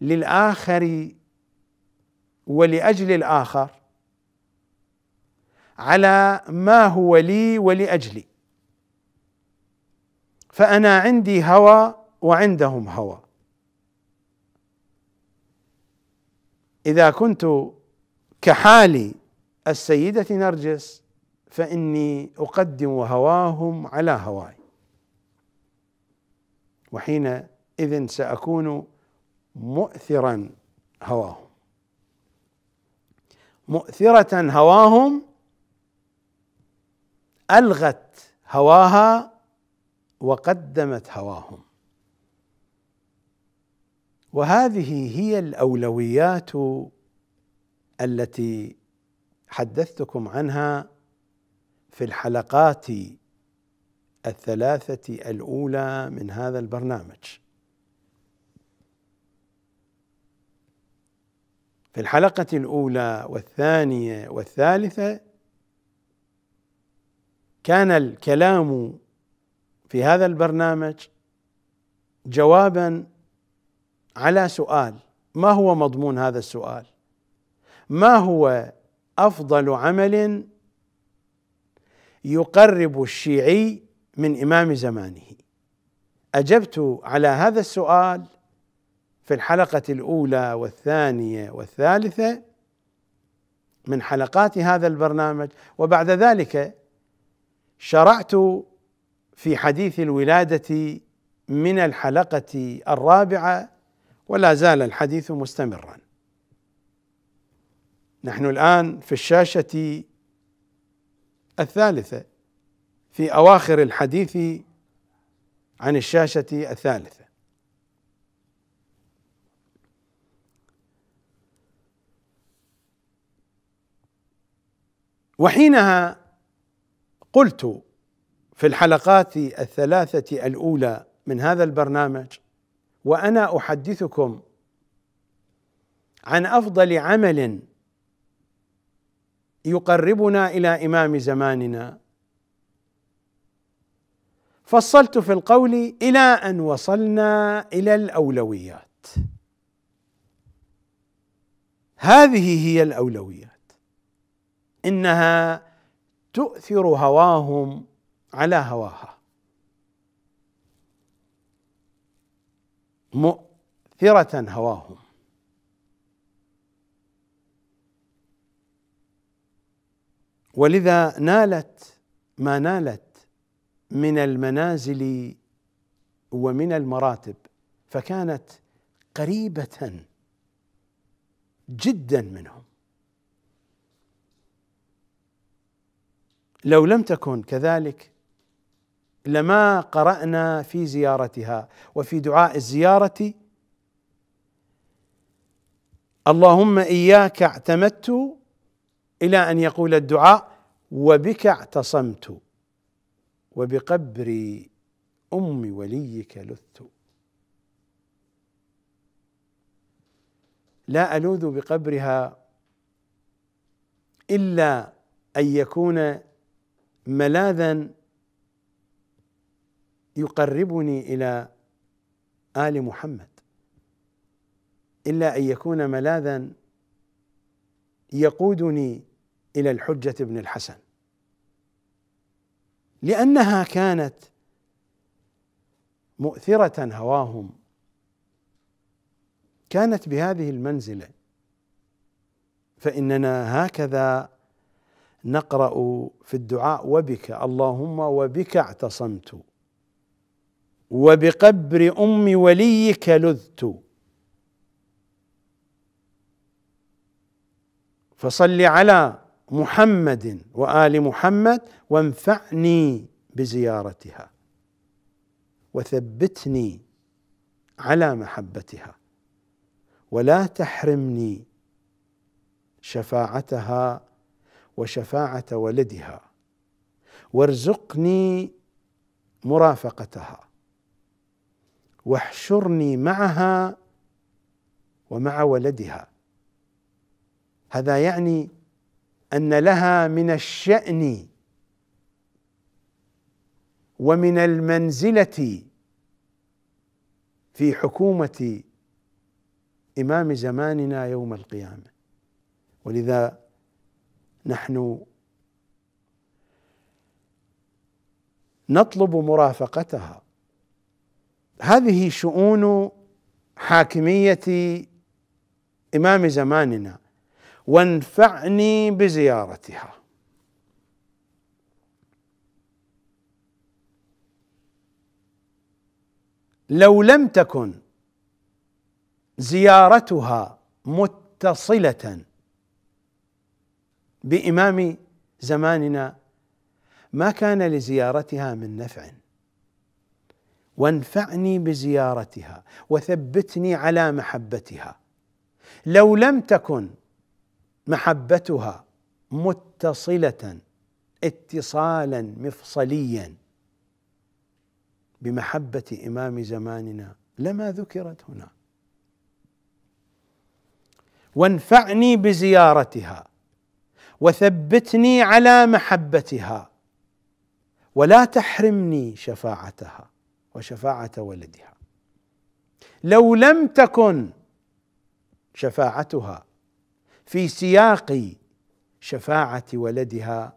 للاخر ولاجل الاخر على ما هو لي ولاجلي فانا عندي هوى وعندهم هوى اذا كنت كحال السيده نرجس فاني اقدم هواهم على هواي وحينئذ سأكون مؤثرا هواهم مؤثرة هواهم ألغت هواها وقدمت هواهم وهذه هي الاولويات التي حدثتكم عنها في الحلقات الثلاثة الأولى من هذا البرنامج في الحلقة الأولى والثانية والثالثة كان الكلام في هذا البرنامج جوابا على سؤال ما هو مضمون هذا السؤال ما هو افضل عمل يقرب الشيعي من إمام زمانه أجبت على هذا السؤال في الحلقة الأولى والثانية والثالثة من حلقات هذا البرنامج وبعد ذلك شرعت في حديث الولادة من الحلقة الرابعة ولا زال الحديث مستمرا نحن الآن في الشاشة الثالثة في اواخر الحديث عن الشاشه الثالثه وحينها قلت في الحلقات الثلاثه الاولى من هذا البرنامج وانا احدثكم عن افضل عمل يقربنا الى امام زماننا فصلت في القول الى ان وصلنا الى الاولويات هذه هي الاولويات انها تؤثر هواهم على هواها مؤثره هواهم ولذا نالت ما نالت من المنازل ومن المراتب فكانت قريبة جدا منهم لو لم تكن كذلك لما قرأنا في زيارتها وفي دعاء الزيارة اللهم إياك اعتمدت إلى أن يقول الدعاء وبك اعتصمت وبقبر أم وليك لذت لا ألوذ بقبرها إلا أن يكون ملاذا يقربني إلى آل محمد إلا أن يكون ملاذا يقودني إلى الحجة بن الحسن لانها كانت مؤثره هواهم كانت بهذه المنزله فاننا هكذا نقرا في الدعاء وبك اللهم وبك اعتصمت وبقبر ام وليك لذت فصل على محمد وال محمد وانفعني بزيارتها وثبتني على محبتها ولا تحرمني شفاعتها وشفاعه ولدها وارزقني مرافقتها واحشرني معها ومع ولدها هذا يعني ان لها من الشان ومن المنزله في حكومه امام زماننا يوم القيامه ولذا نحن نطلب مرافقتها هذه شؤون حاكميه امام زماننا وانفعني بزيارتها لو لم تكن زيارتها متصله بامام زماننا ما كان لزيارتها من نفع وانفعني بزيارتها وثبتني على محبتها لو لم تكن محبتها متصله اتصالا مفصليا بمحبه امام زماننا لما ذكرت هنا وانفعني بزيارتها وثبتني على محبتها ولا تحرمني شفاعتها وشفاعه ولدها لو لم تكن شفاعتها في سياق شفاعة ولدها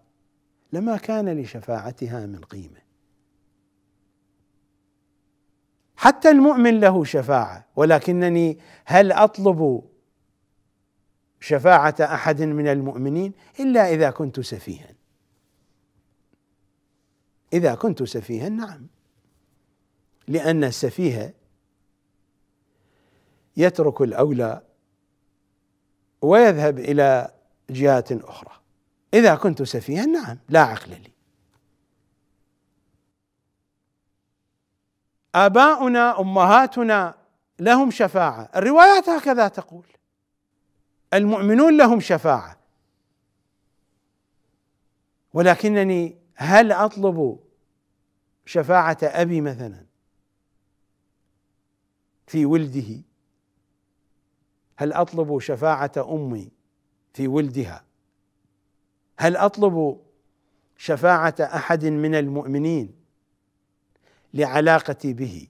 لما كان لشفاعتها من قيمة حتى المؤمن له شفاعة ولكنني هل أطلب شفاعة أحد من المؤمنين إلا إذا كنت سفيها إذا كنت سفيها نعم لأن السفيه يترك الأولى ويذهب إلى جهات أخرى إذا كنت سفيها نعم لا عقل لي آباؤنا أمهاتنا لهم شفاعة الروايات هكذا تقول المؤمنون لهم شفاعة ولكنني هل أطلب شفاعة أبي مثلا في ولده هل اطلب شفاعه امي في ولدها هل اطلب شفاعه احد من المؤمنين لعلاقتي به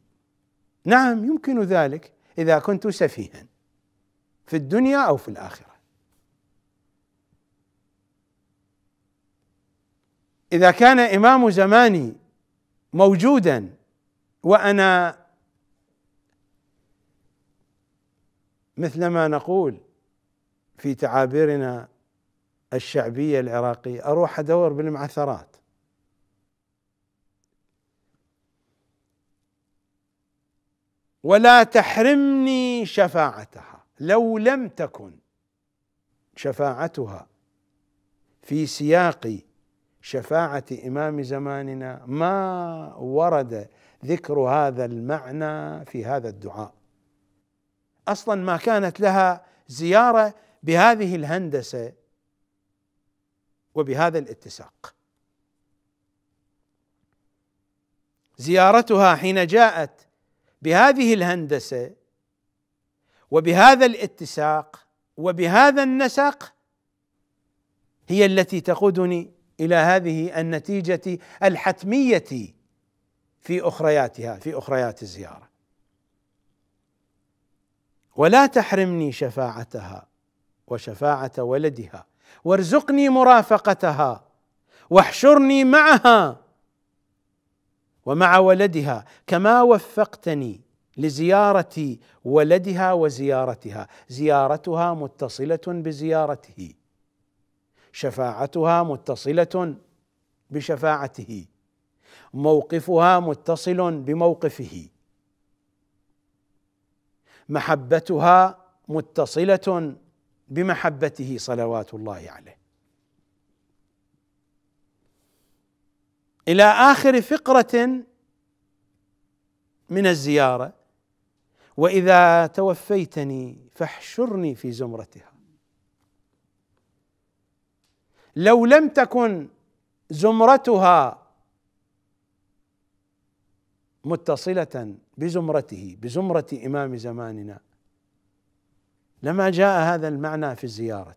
نعم يمكن ذلك اذا كنت سفيها في الدنيا او في الاخره اذا كان امام زماني موجودا وانا مثلما نقول في تعابيرنا الشعبية العراقية أروح أدور بالمعثرات ولا تحرمني شفاعتها لو لم تكن شفاعتها في سياق شفاعة إمام زماننا ما ورد ذكر هذا المعنى في هذا الدعاء اصلا ما كانت لها زياره بهذه الهندسه وبهذا الاتساق زيارتها حين جاءت بهذه الهندسه وبهذا الاتساق وبهذا النسق هي التي تقودني الى هذه النتيجه الحتميه في اخرياتها في اخريات الزياره ولا تحرمني شفاعتها وشفاعه ولدها وارزقني مرافقتها واحشرني معها ومع ولدها كما وفقتني لزيارة ولدها وزيارتها، زيارتها متصلة بزيارته، شفاعتها متصلة بشفاعته، موقفها متصل بموقفه، محبتها متصله بمحبته صلوات الله عليه الى اخر فقره من الزياره واذا توفيتني فاحشرني في زمرتها لو لم تكن زمرتها متصله بزمرته بزمره امام زماننا لما جاء هذا المعنى في الزياره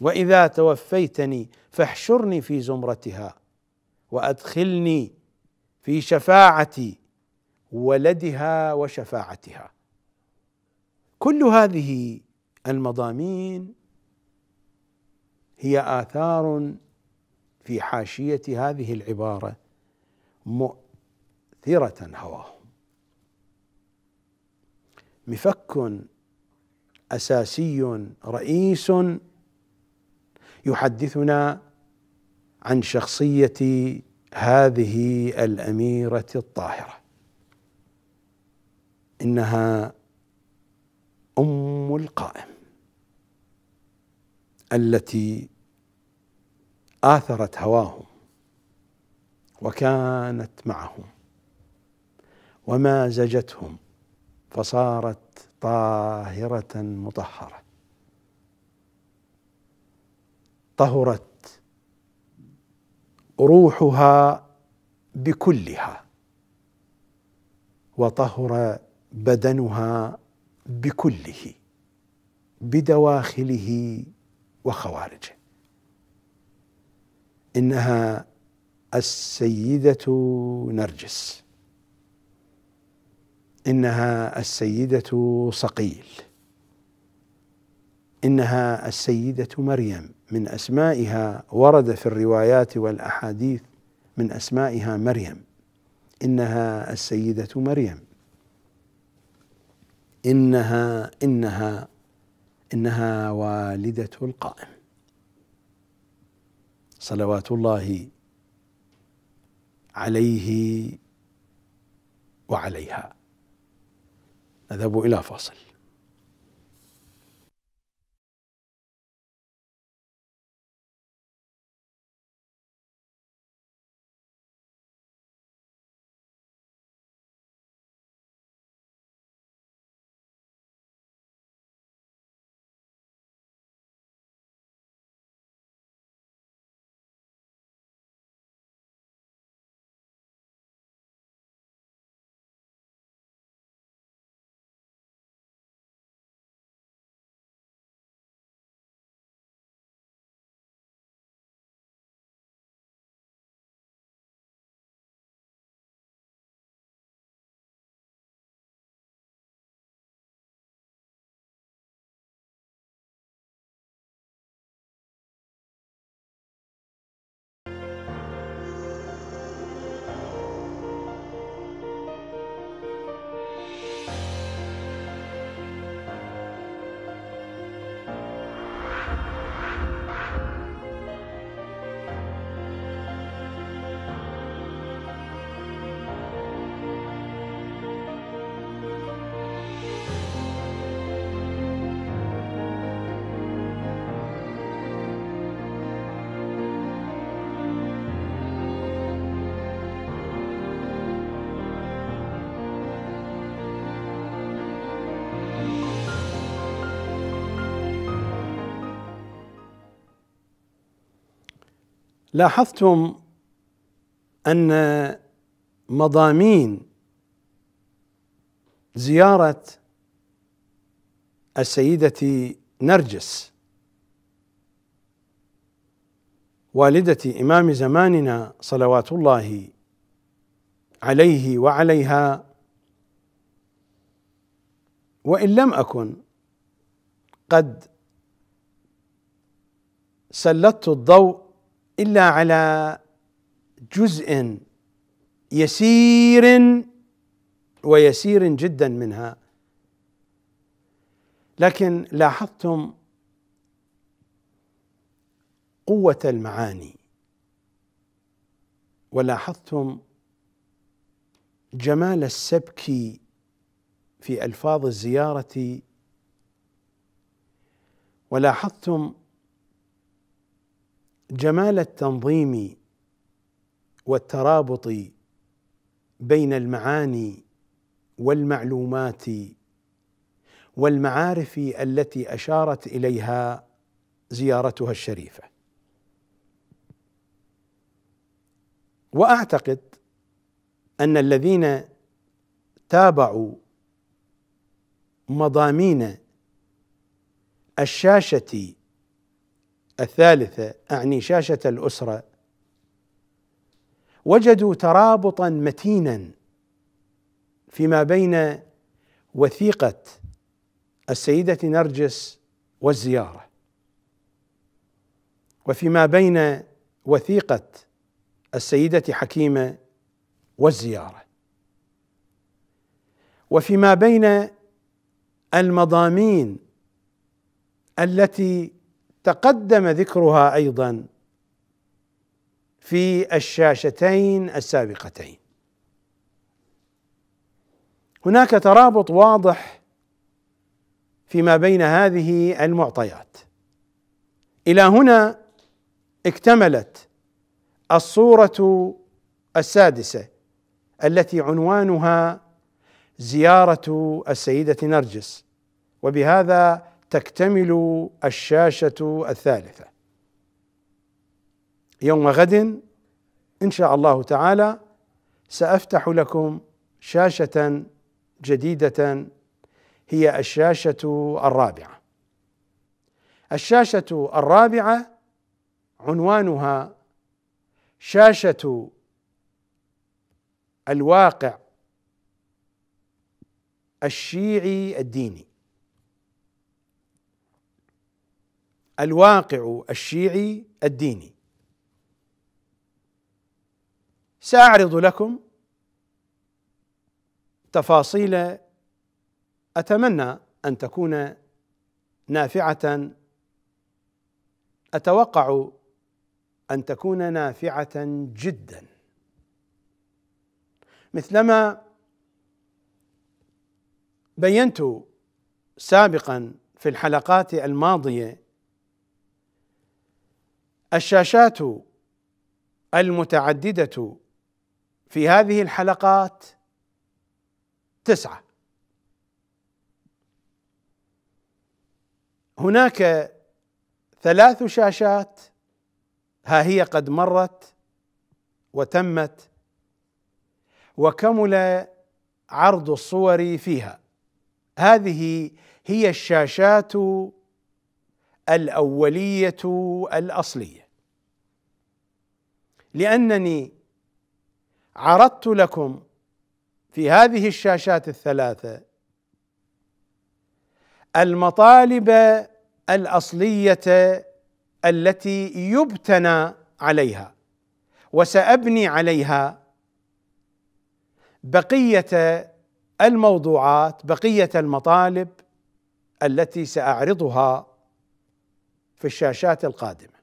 واذا توفيتني فاحشرني في زمرتها وادخلني في شفاعه ولدها وشفاعتها كل هذه المضامين هي آثار في حاشية هذه العبارة ثيرة هواه مفك اساسي رئيس يحدثنا عن شخصيه هذه الاميره الطاهره انها ام القائم التي اثرت هواهم وكانت معهم ومازجتهم فصارت طاهرة مطهرة طهرت روحها بكلها وطهر بدنها بكله بدواخله وخوارجه انها السيده نرجس انها السيده صقيل انها السيده مريم من اسمائها ورد في الروايات والاحاديث من اسمائها مريم انها السيده مريم انها انها انها والده القائم صلوات الله عليه وعليها نذهب إلى فاصل لاحظتم ان مضامين زياره السيده نرجس والده امام زماننا صلوات الله عليه وعليها وان لم اكن قد سلطت الضوء الا على جزء يسير ويسير جدا منها لكن لاحظتم قوه المعاني ولاحظتم جمال السبك في الفاظ الزياره ولاحظتم جمال التنظيم والترابط بين المعاني والمعلومات والمعارف التي اشارت اليها زيارتها الشريفه واعتقد ان الذين تابعوا مضامين الشاشه الثالثة أعني شاشة الأسرة وجدوا ترابطا متينا فيما بين وثيقة السيدة نرجس والزيارة وفيما بين وثيقة السيدة حكيمة والزيارة وفيما بين المضامين التي تقدم ذكرها ايضا في الشاشتين السابقتين هناك ترابط واضح فيما بين هذه المعطيات الى هنا اكتملت الصوره السادسه التي عنوانها زياره السيده نرجس وبهذا تكتمل الشاشه الثالثه يوم غد ان شاء الله تعالى سافتح لكم شاشه جديده هي الشاشه الرابعه الشاشه الرابعه عنوانها شاشه الواقع الشيعي الديني الواقع الشيعي الديني ساعرض لكم تفاصيل اتمنى ان تكون نافعه اتوقع ان تكون نافعه جدا مثلما بينت سابقا في الحلقات الماضيه الشاشات المتعدده في هذه الحلقات تسعه هناك ثلاث شاشات ها هي قد مرت وتمت وكمل عرض الصور فيها هذه هي الشاشات الاوليه الاصليه لانني عرضت لكم في هذه الشاشات الثلاثه المطالب الاصليه التي يبتنى عليها وسابني عليها بقيه الموضوعات بقيه المطالب التي ساعرضها في الشاشات القادمه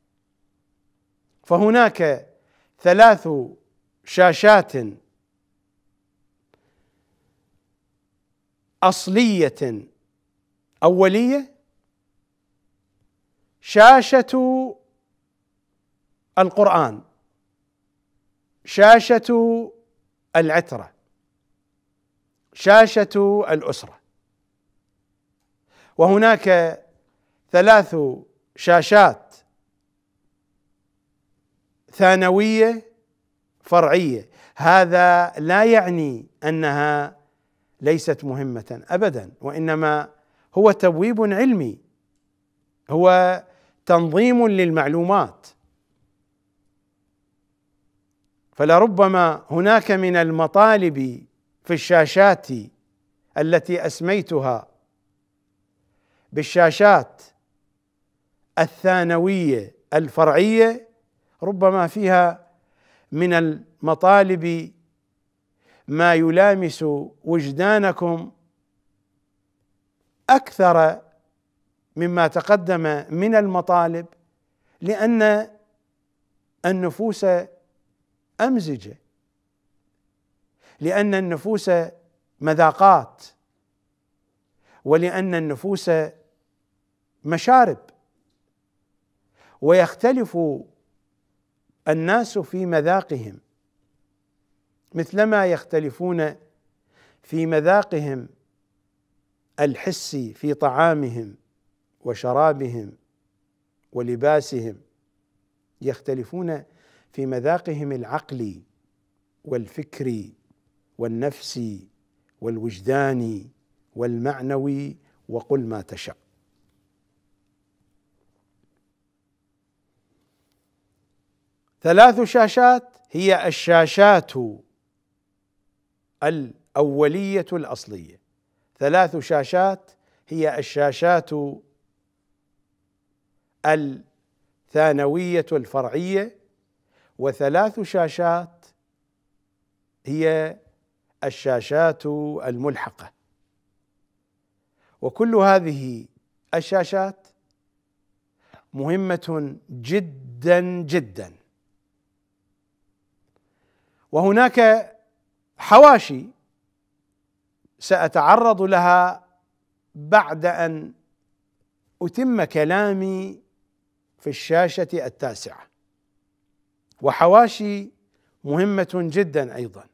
فهناك ثلاث شاشات اصليه اوليه شاشه القران شاشه العتره شاشه الاسره وهناك ثلاث شاشات ثانويه فرعيه هذا لا يعني انها ليست مهمه ابدا وانما هو تبويب علمي هو تنظيم للمعلومات فلربما هناك من المطالب في الشاشات التي اسميتها بالشاشات الثانويه الفرعيه ربما فيها من المطالب ما يلامس وجدانكم اكثر مما تقدم من المطالب لان النفوس امزجه لان النفوس مذاقات ولان النفوس مشارب ويختلف الناس في مذاقهم مثلما يختلفون في مذاقهم الحسي في طعامهم وشرابهم ولباسهم يختلفون في مذاقهم العقلي والفكري والنفسي والوجداني والمعنوي وقل ما تشاء ثلاث شاشات هي الشاشات الأولية الأصلية ثلاث شاشات هي الشاشات الثانوية الفرعية وثلاث شاشات هي الشاشات الملحقة وكل هذه الشاشات مهمة جدا جدا وهناك حواشي ساتعرض لها بعد ان اتم كلامي في الشاشه التاسعه وحواشي مهمه جدا ايضا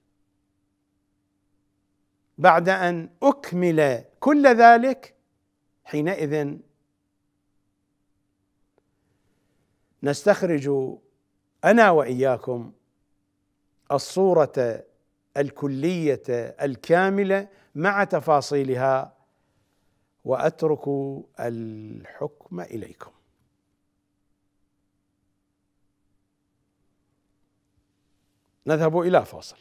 بعد ان اكمل كل ذلك حينئذ نستخرج انا واياكم الصوره الكليه الكامله مع تفاصيلها واترك الحكم اليكم نذهب الى فاصل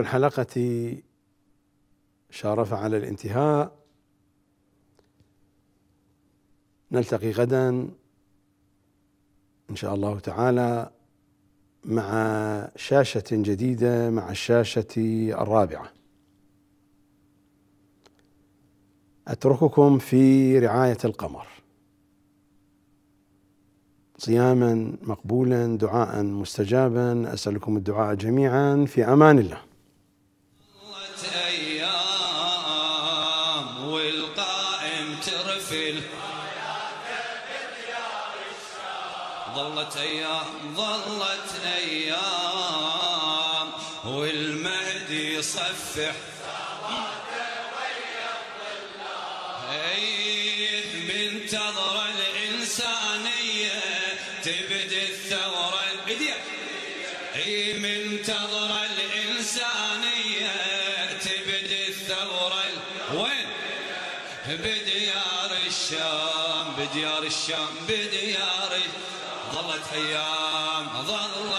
الحلقة شارف على الانتهاء نلتقي غدا ان شاء الله تعالى مع شاشة جديدة مع الشاشة الرابعة اترككم في رعاية القمر صياما مقبولا دعاء مستجابا اسالكم الدعاء جميعا في امان الله مرت
أيام والقائم ترفل ظلت أيام ظلت أيام والمهدي يصفح صلاته ويا الله منتظره بديار الشام بدياري ظلت أيام ظل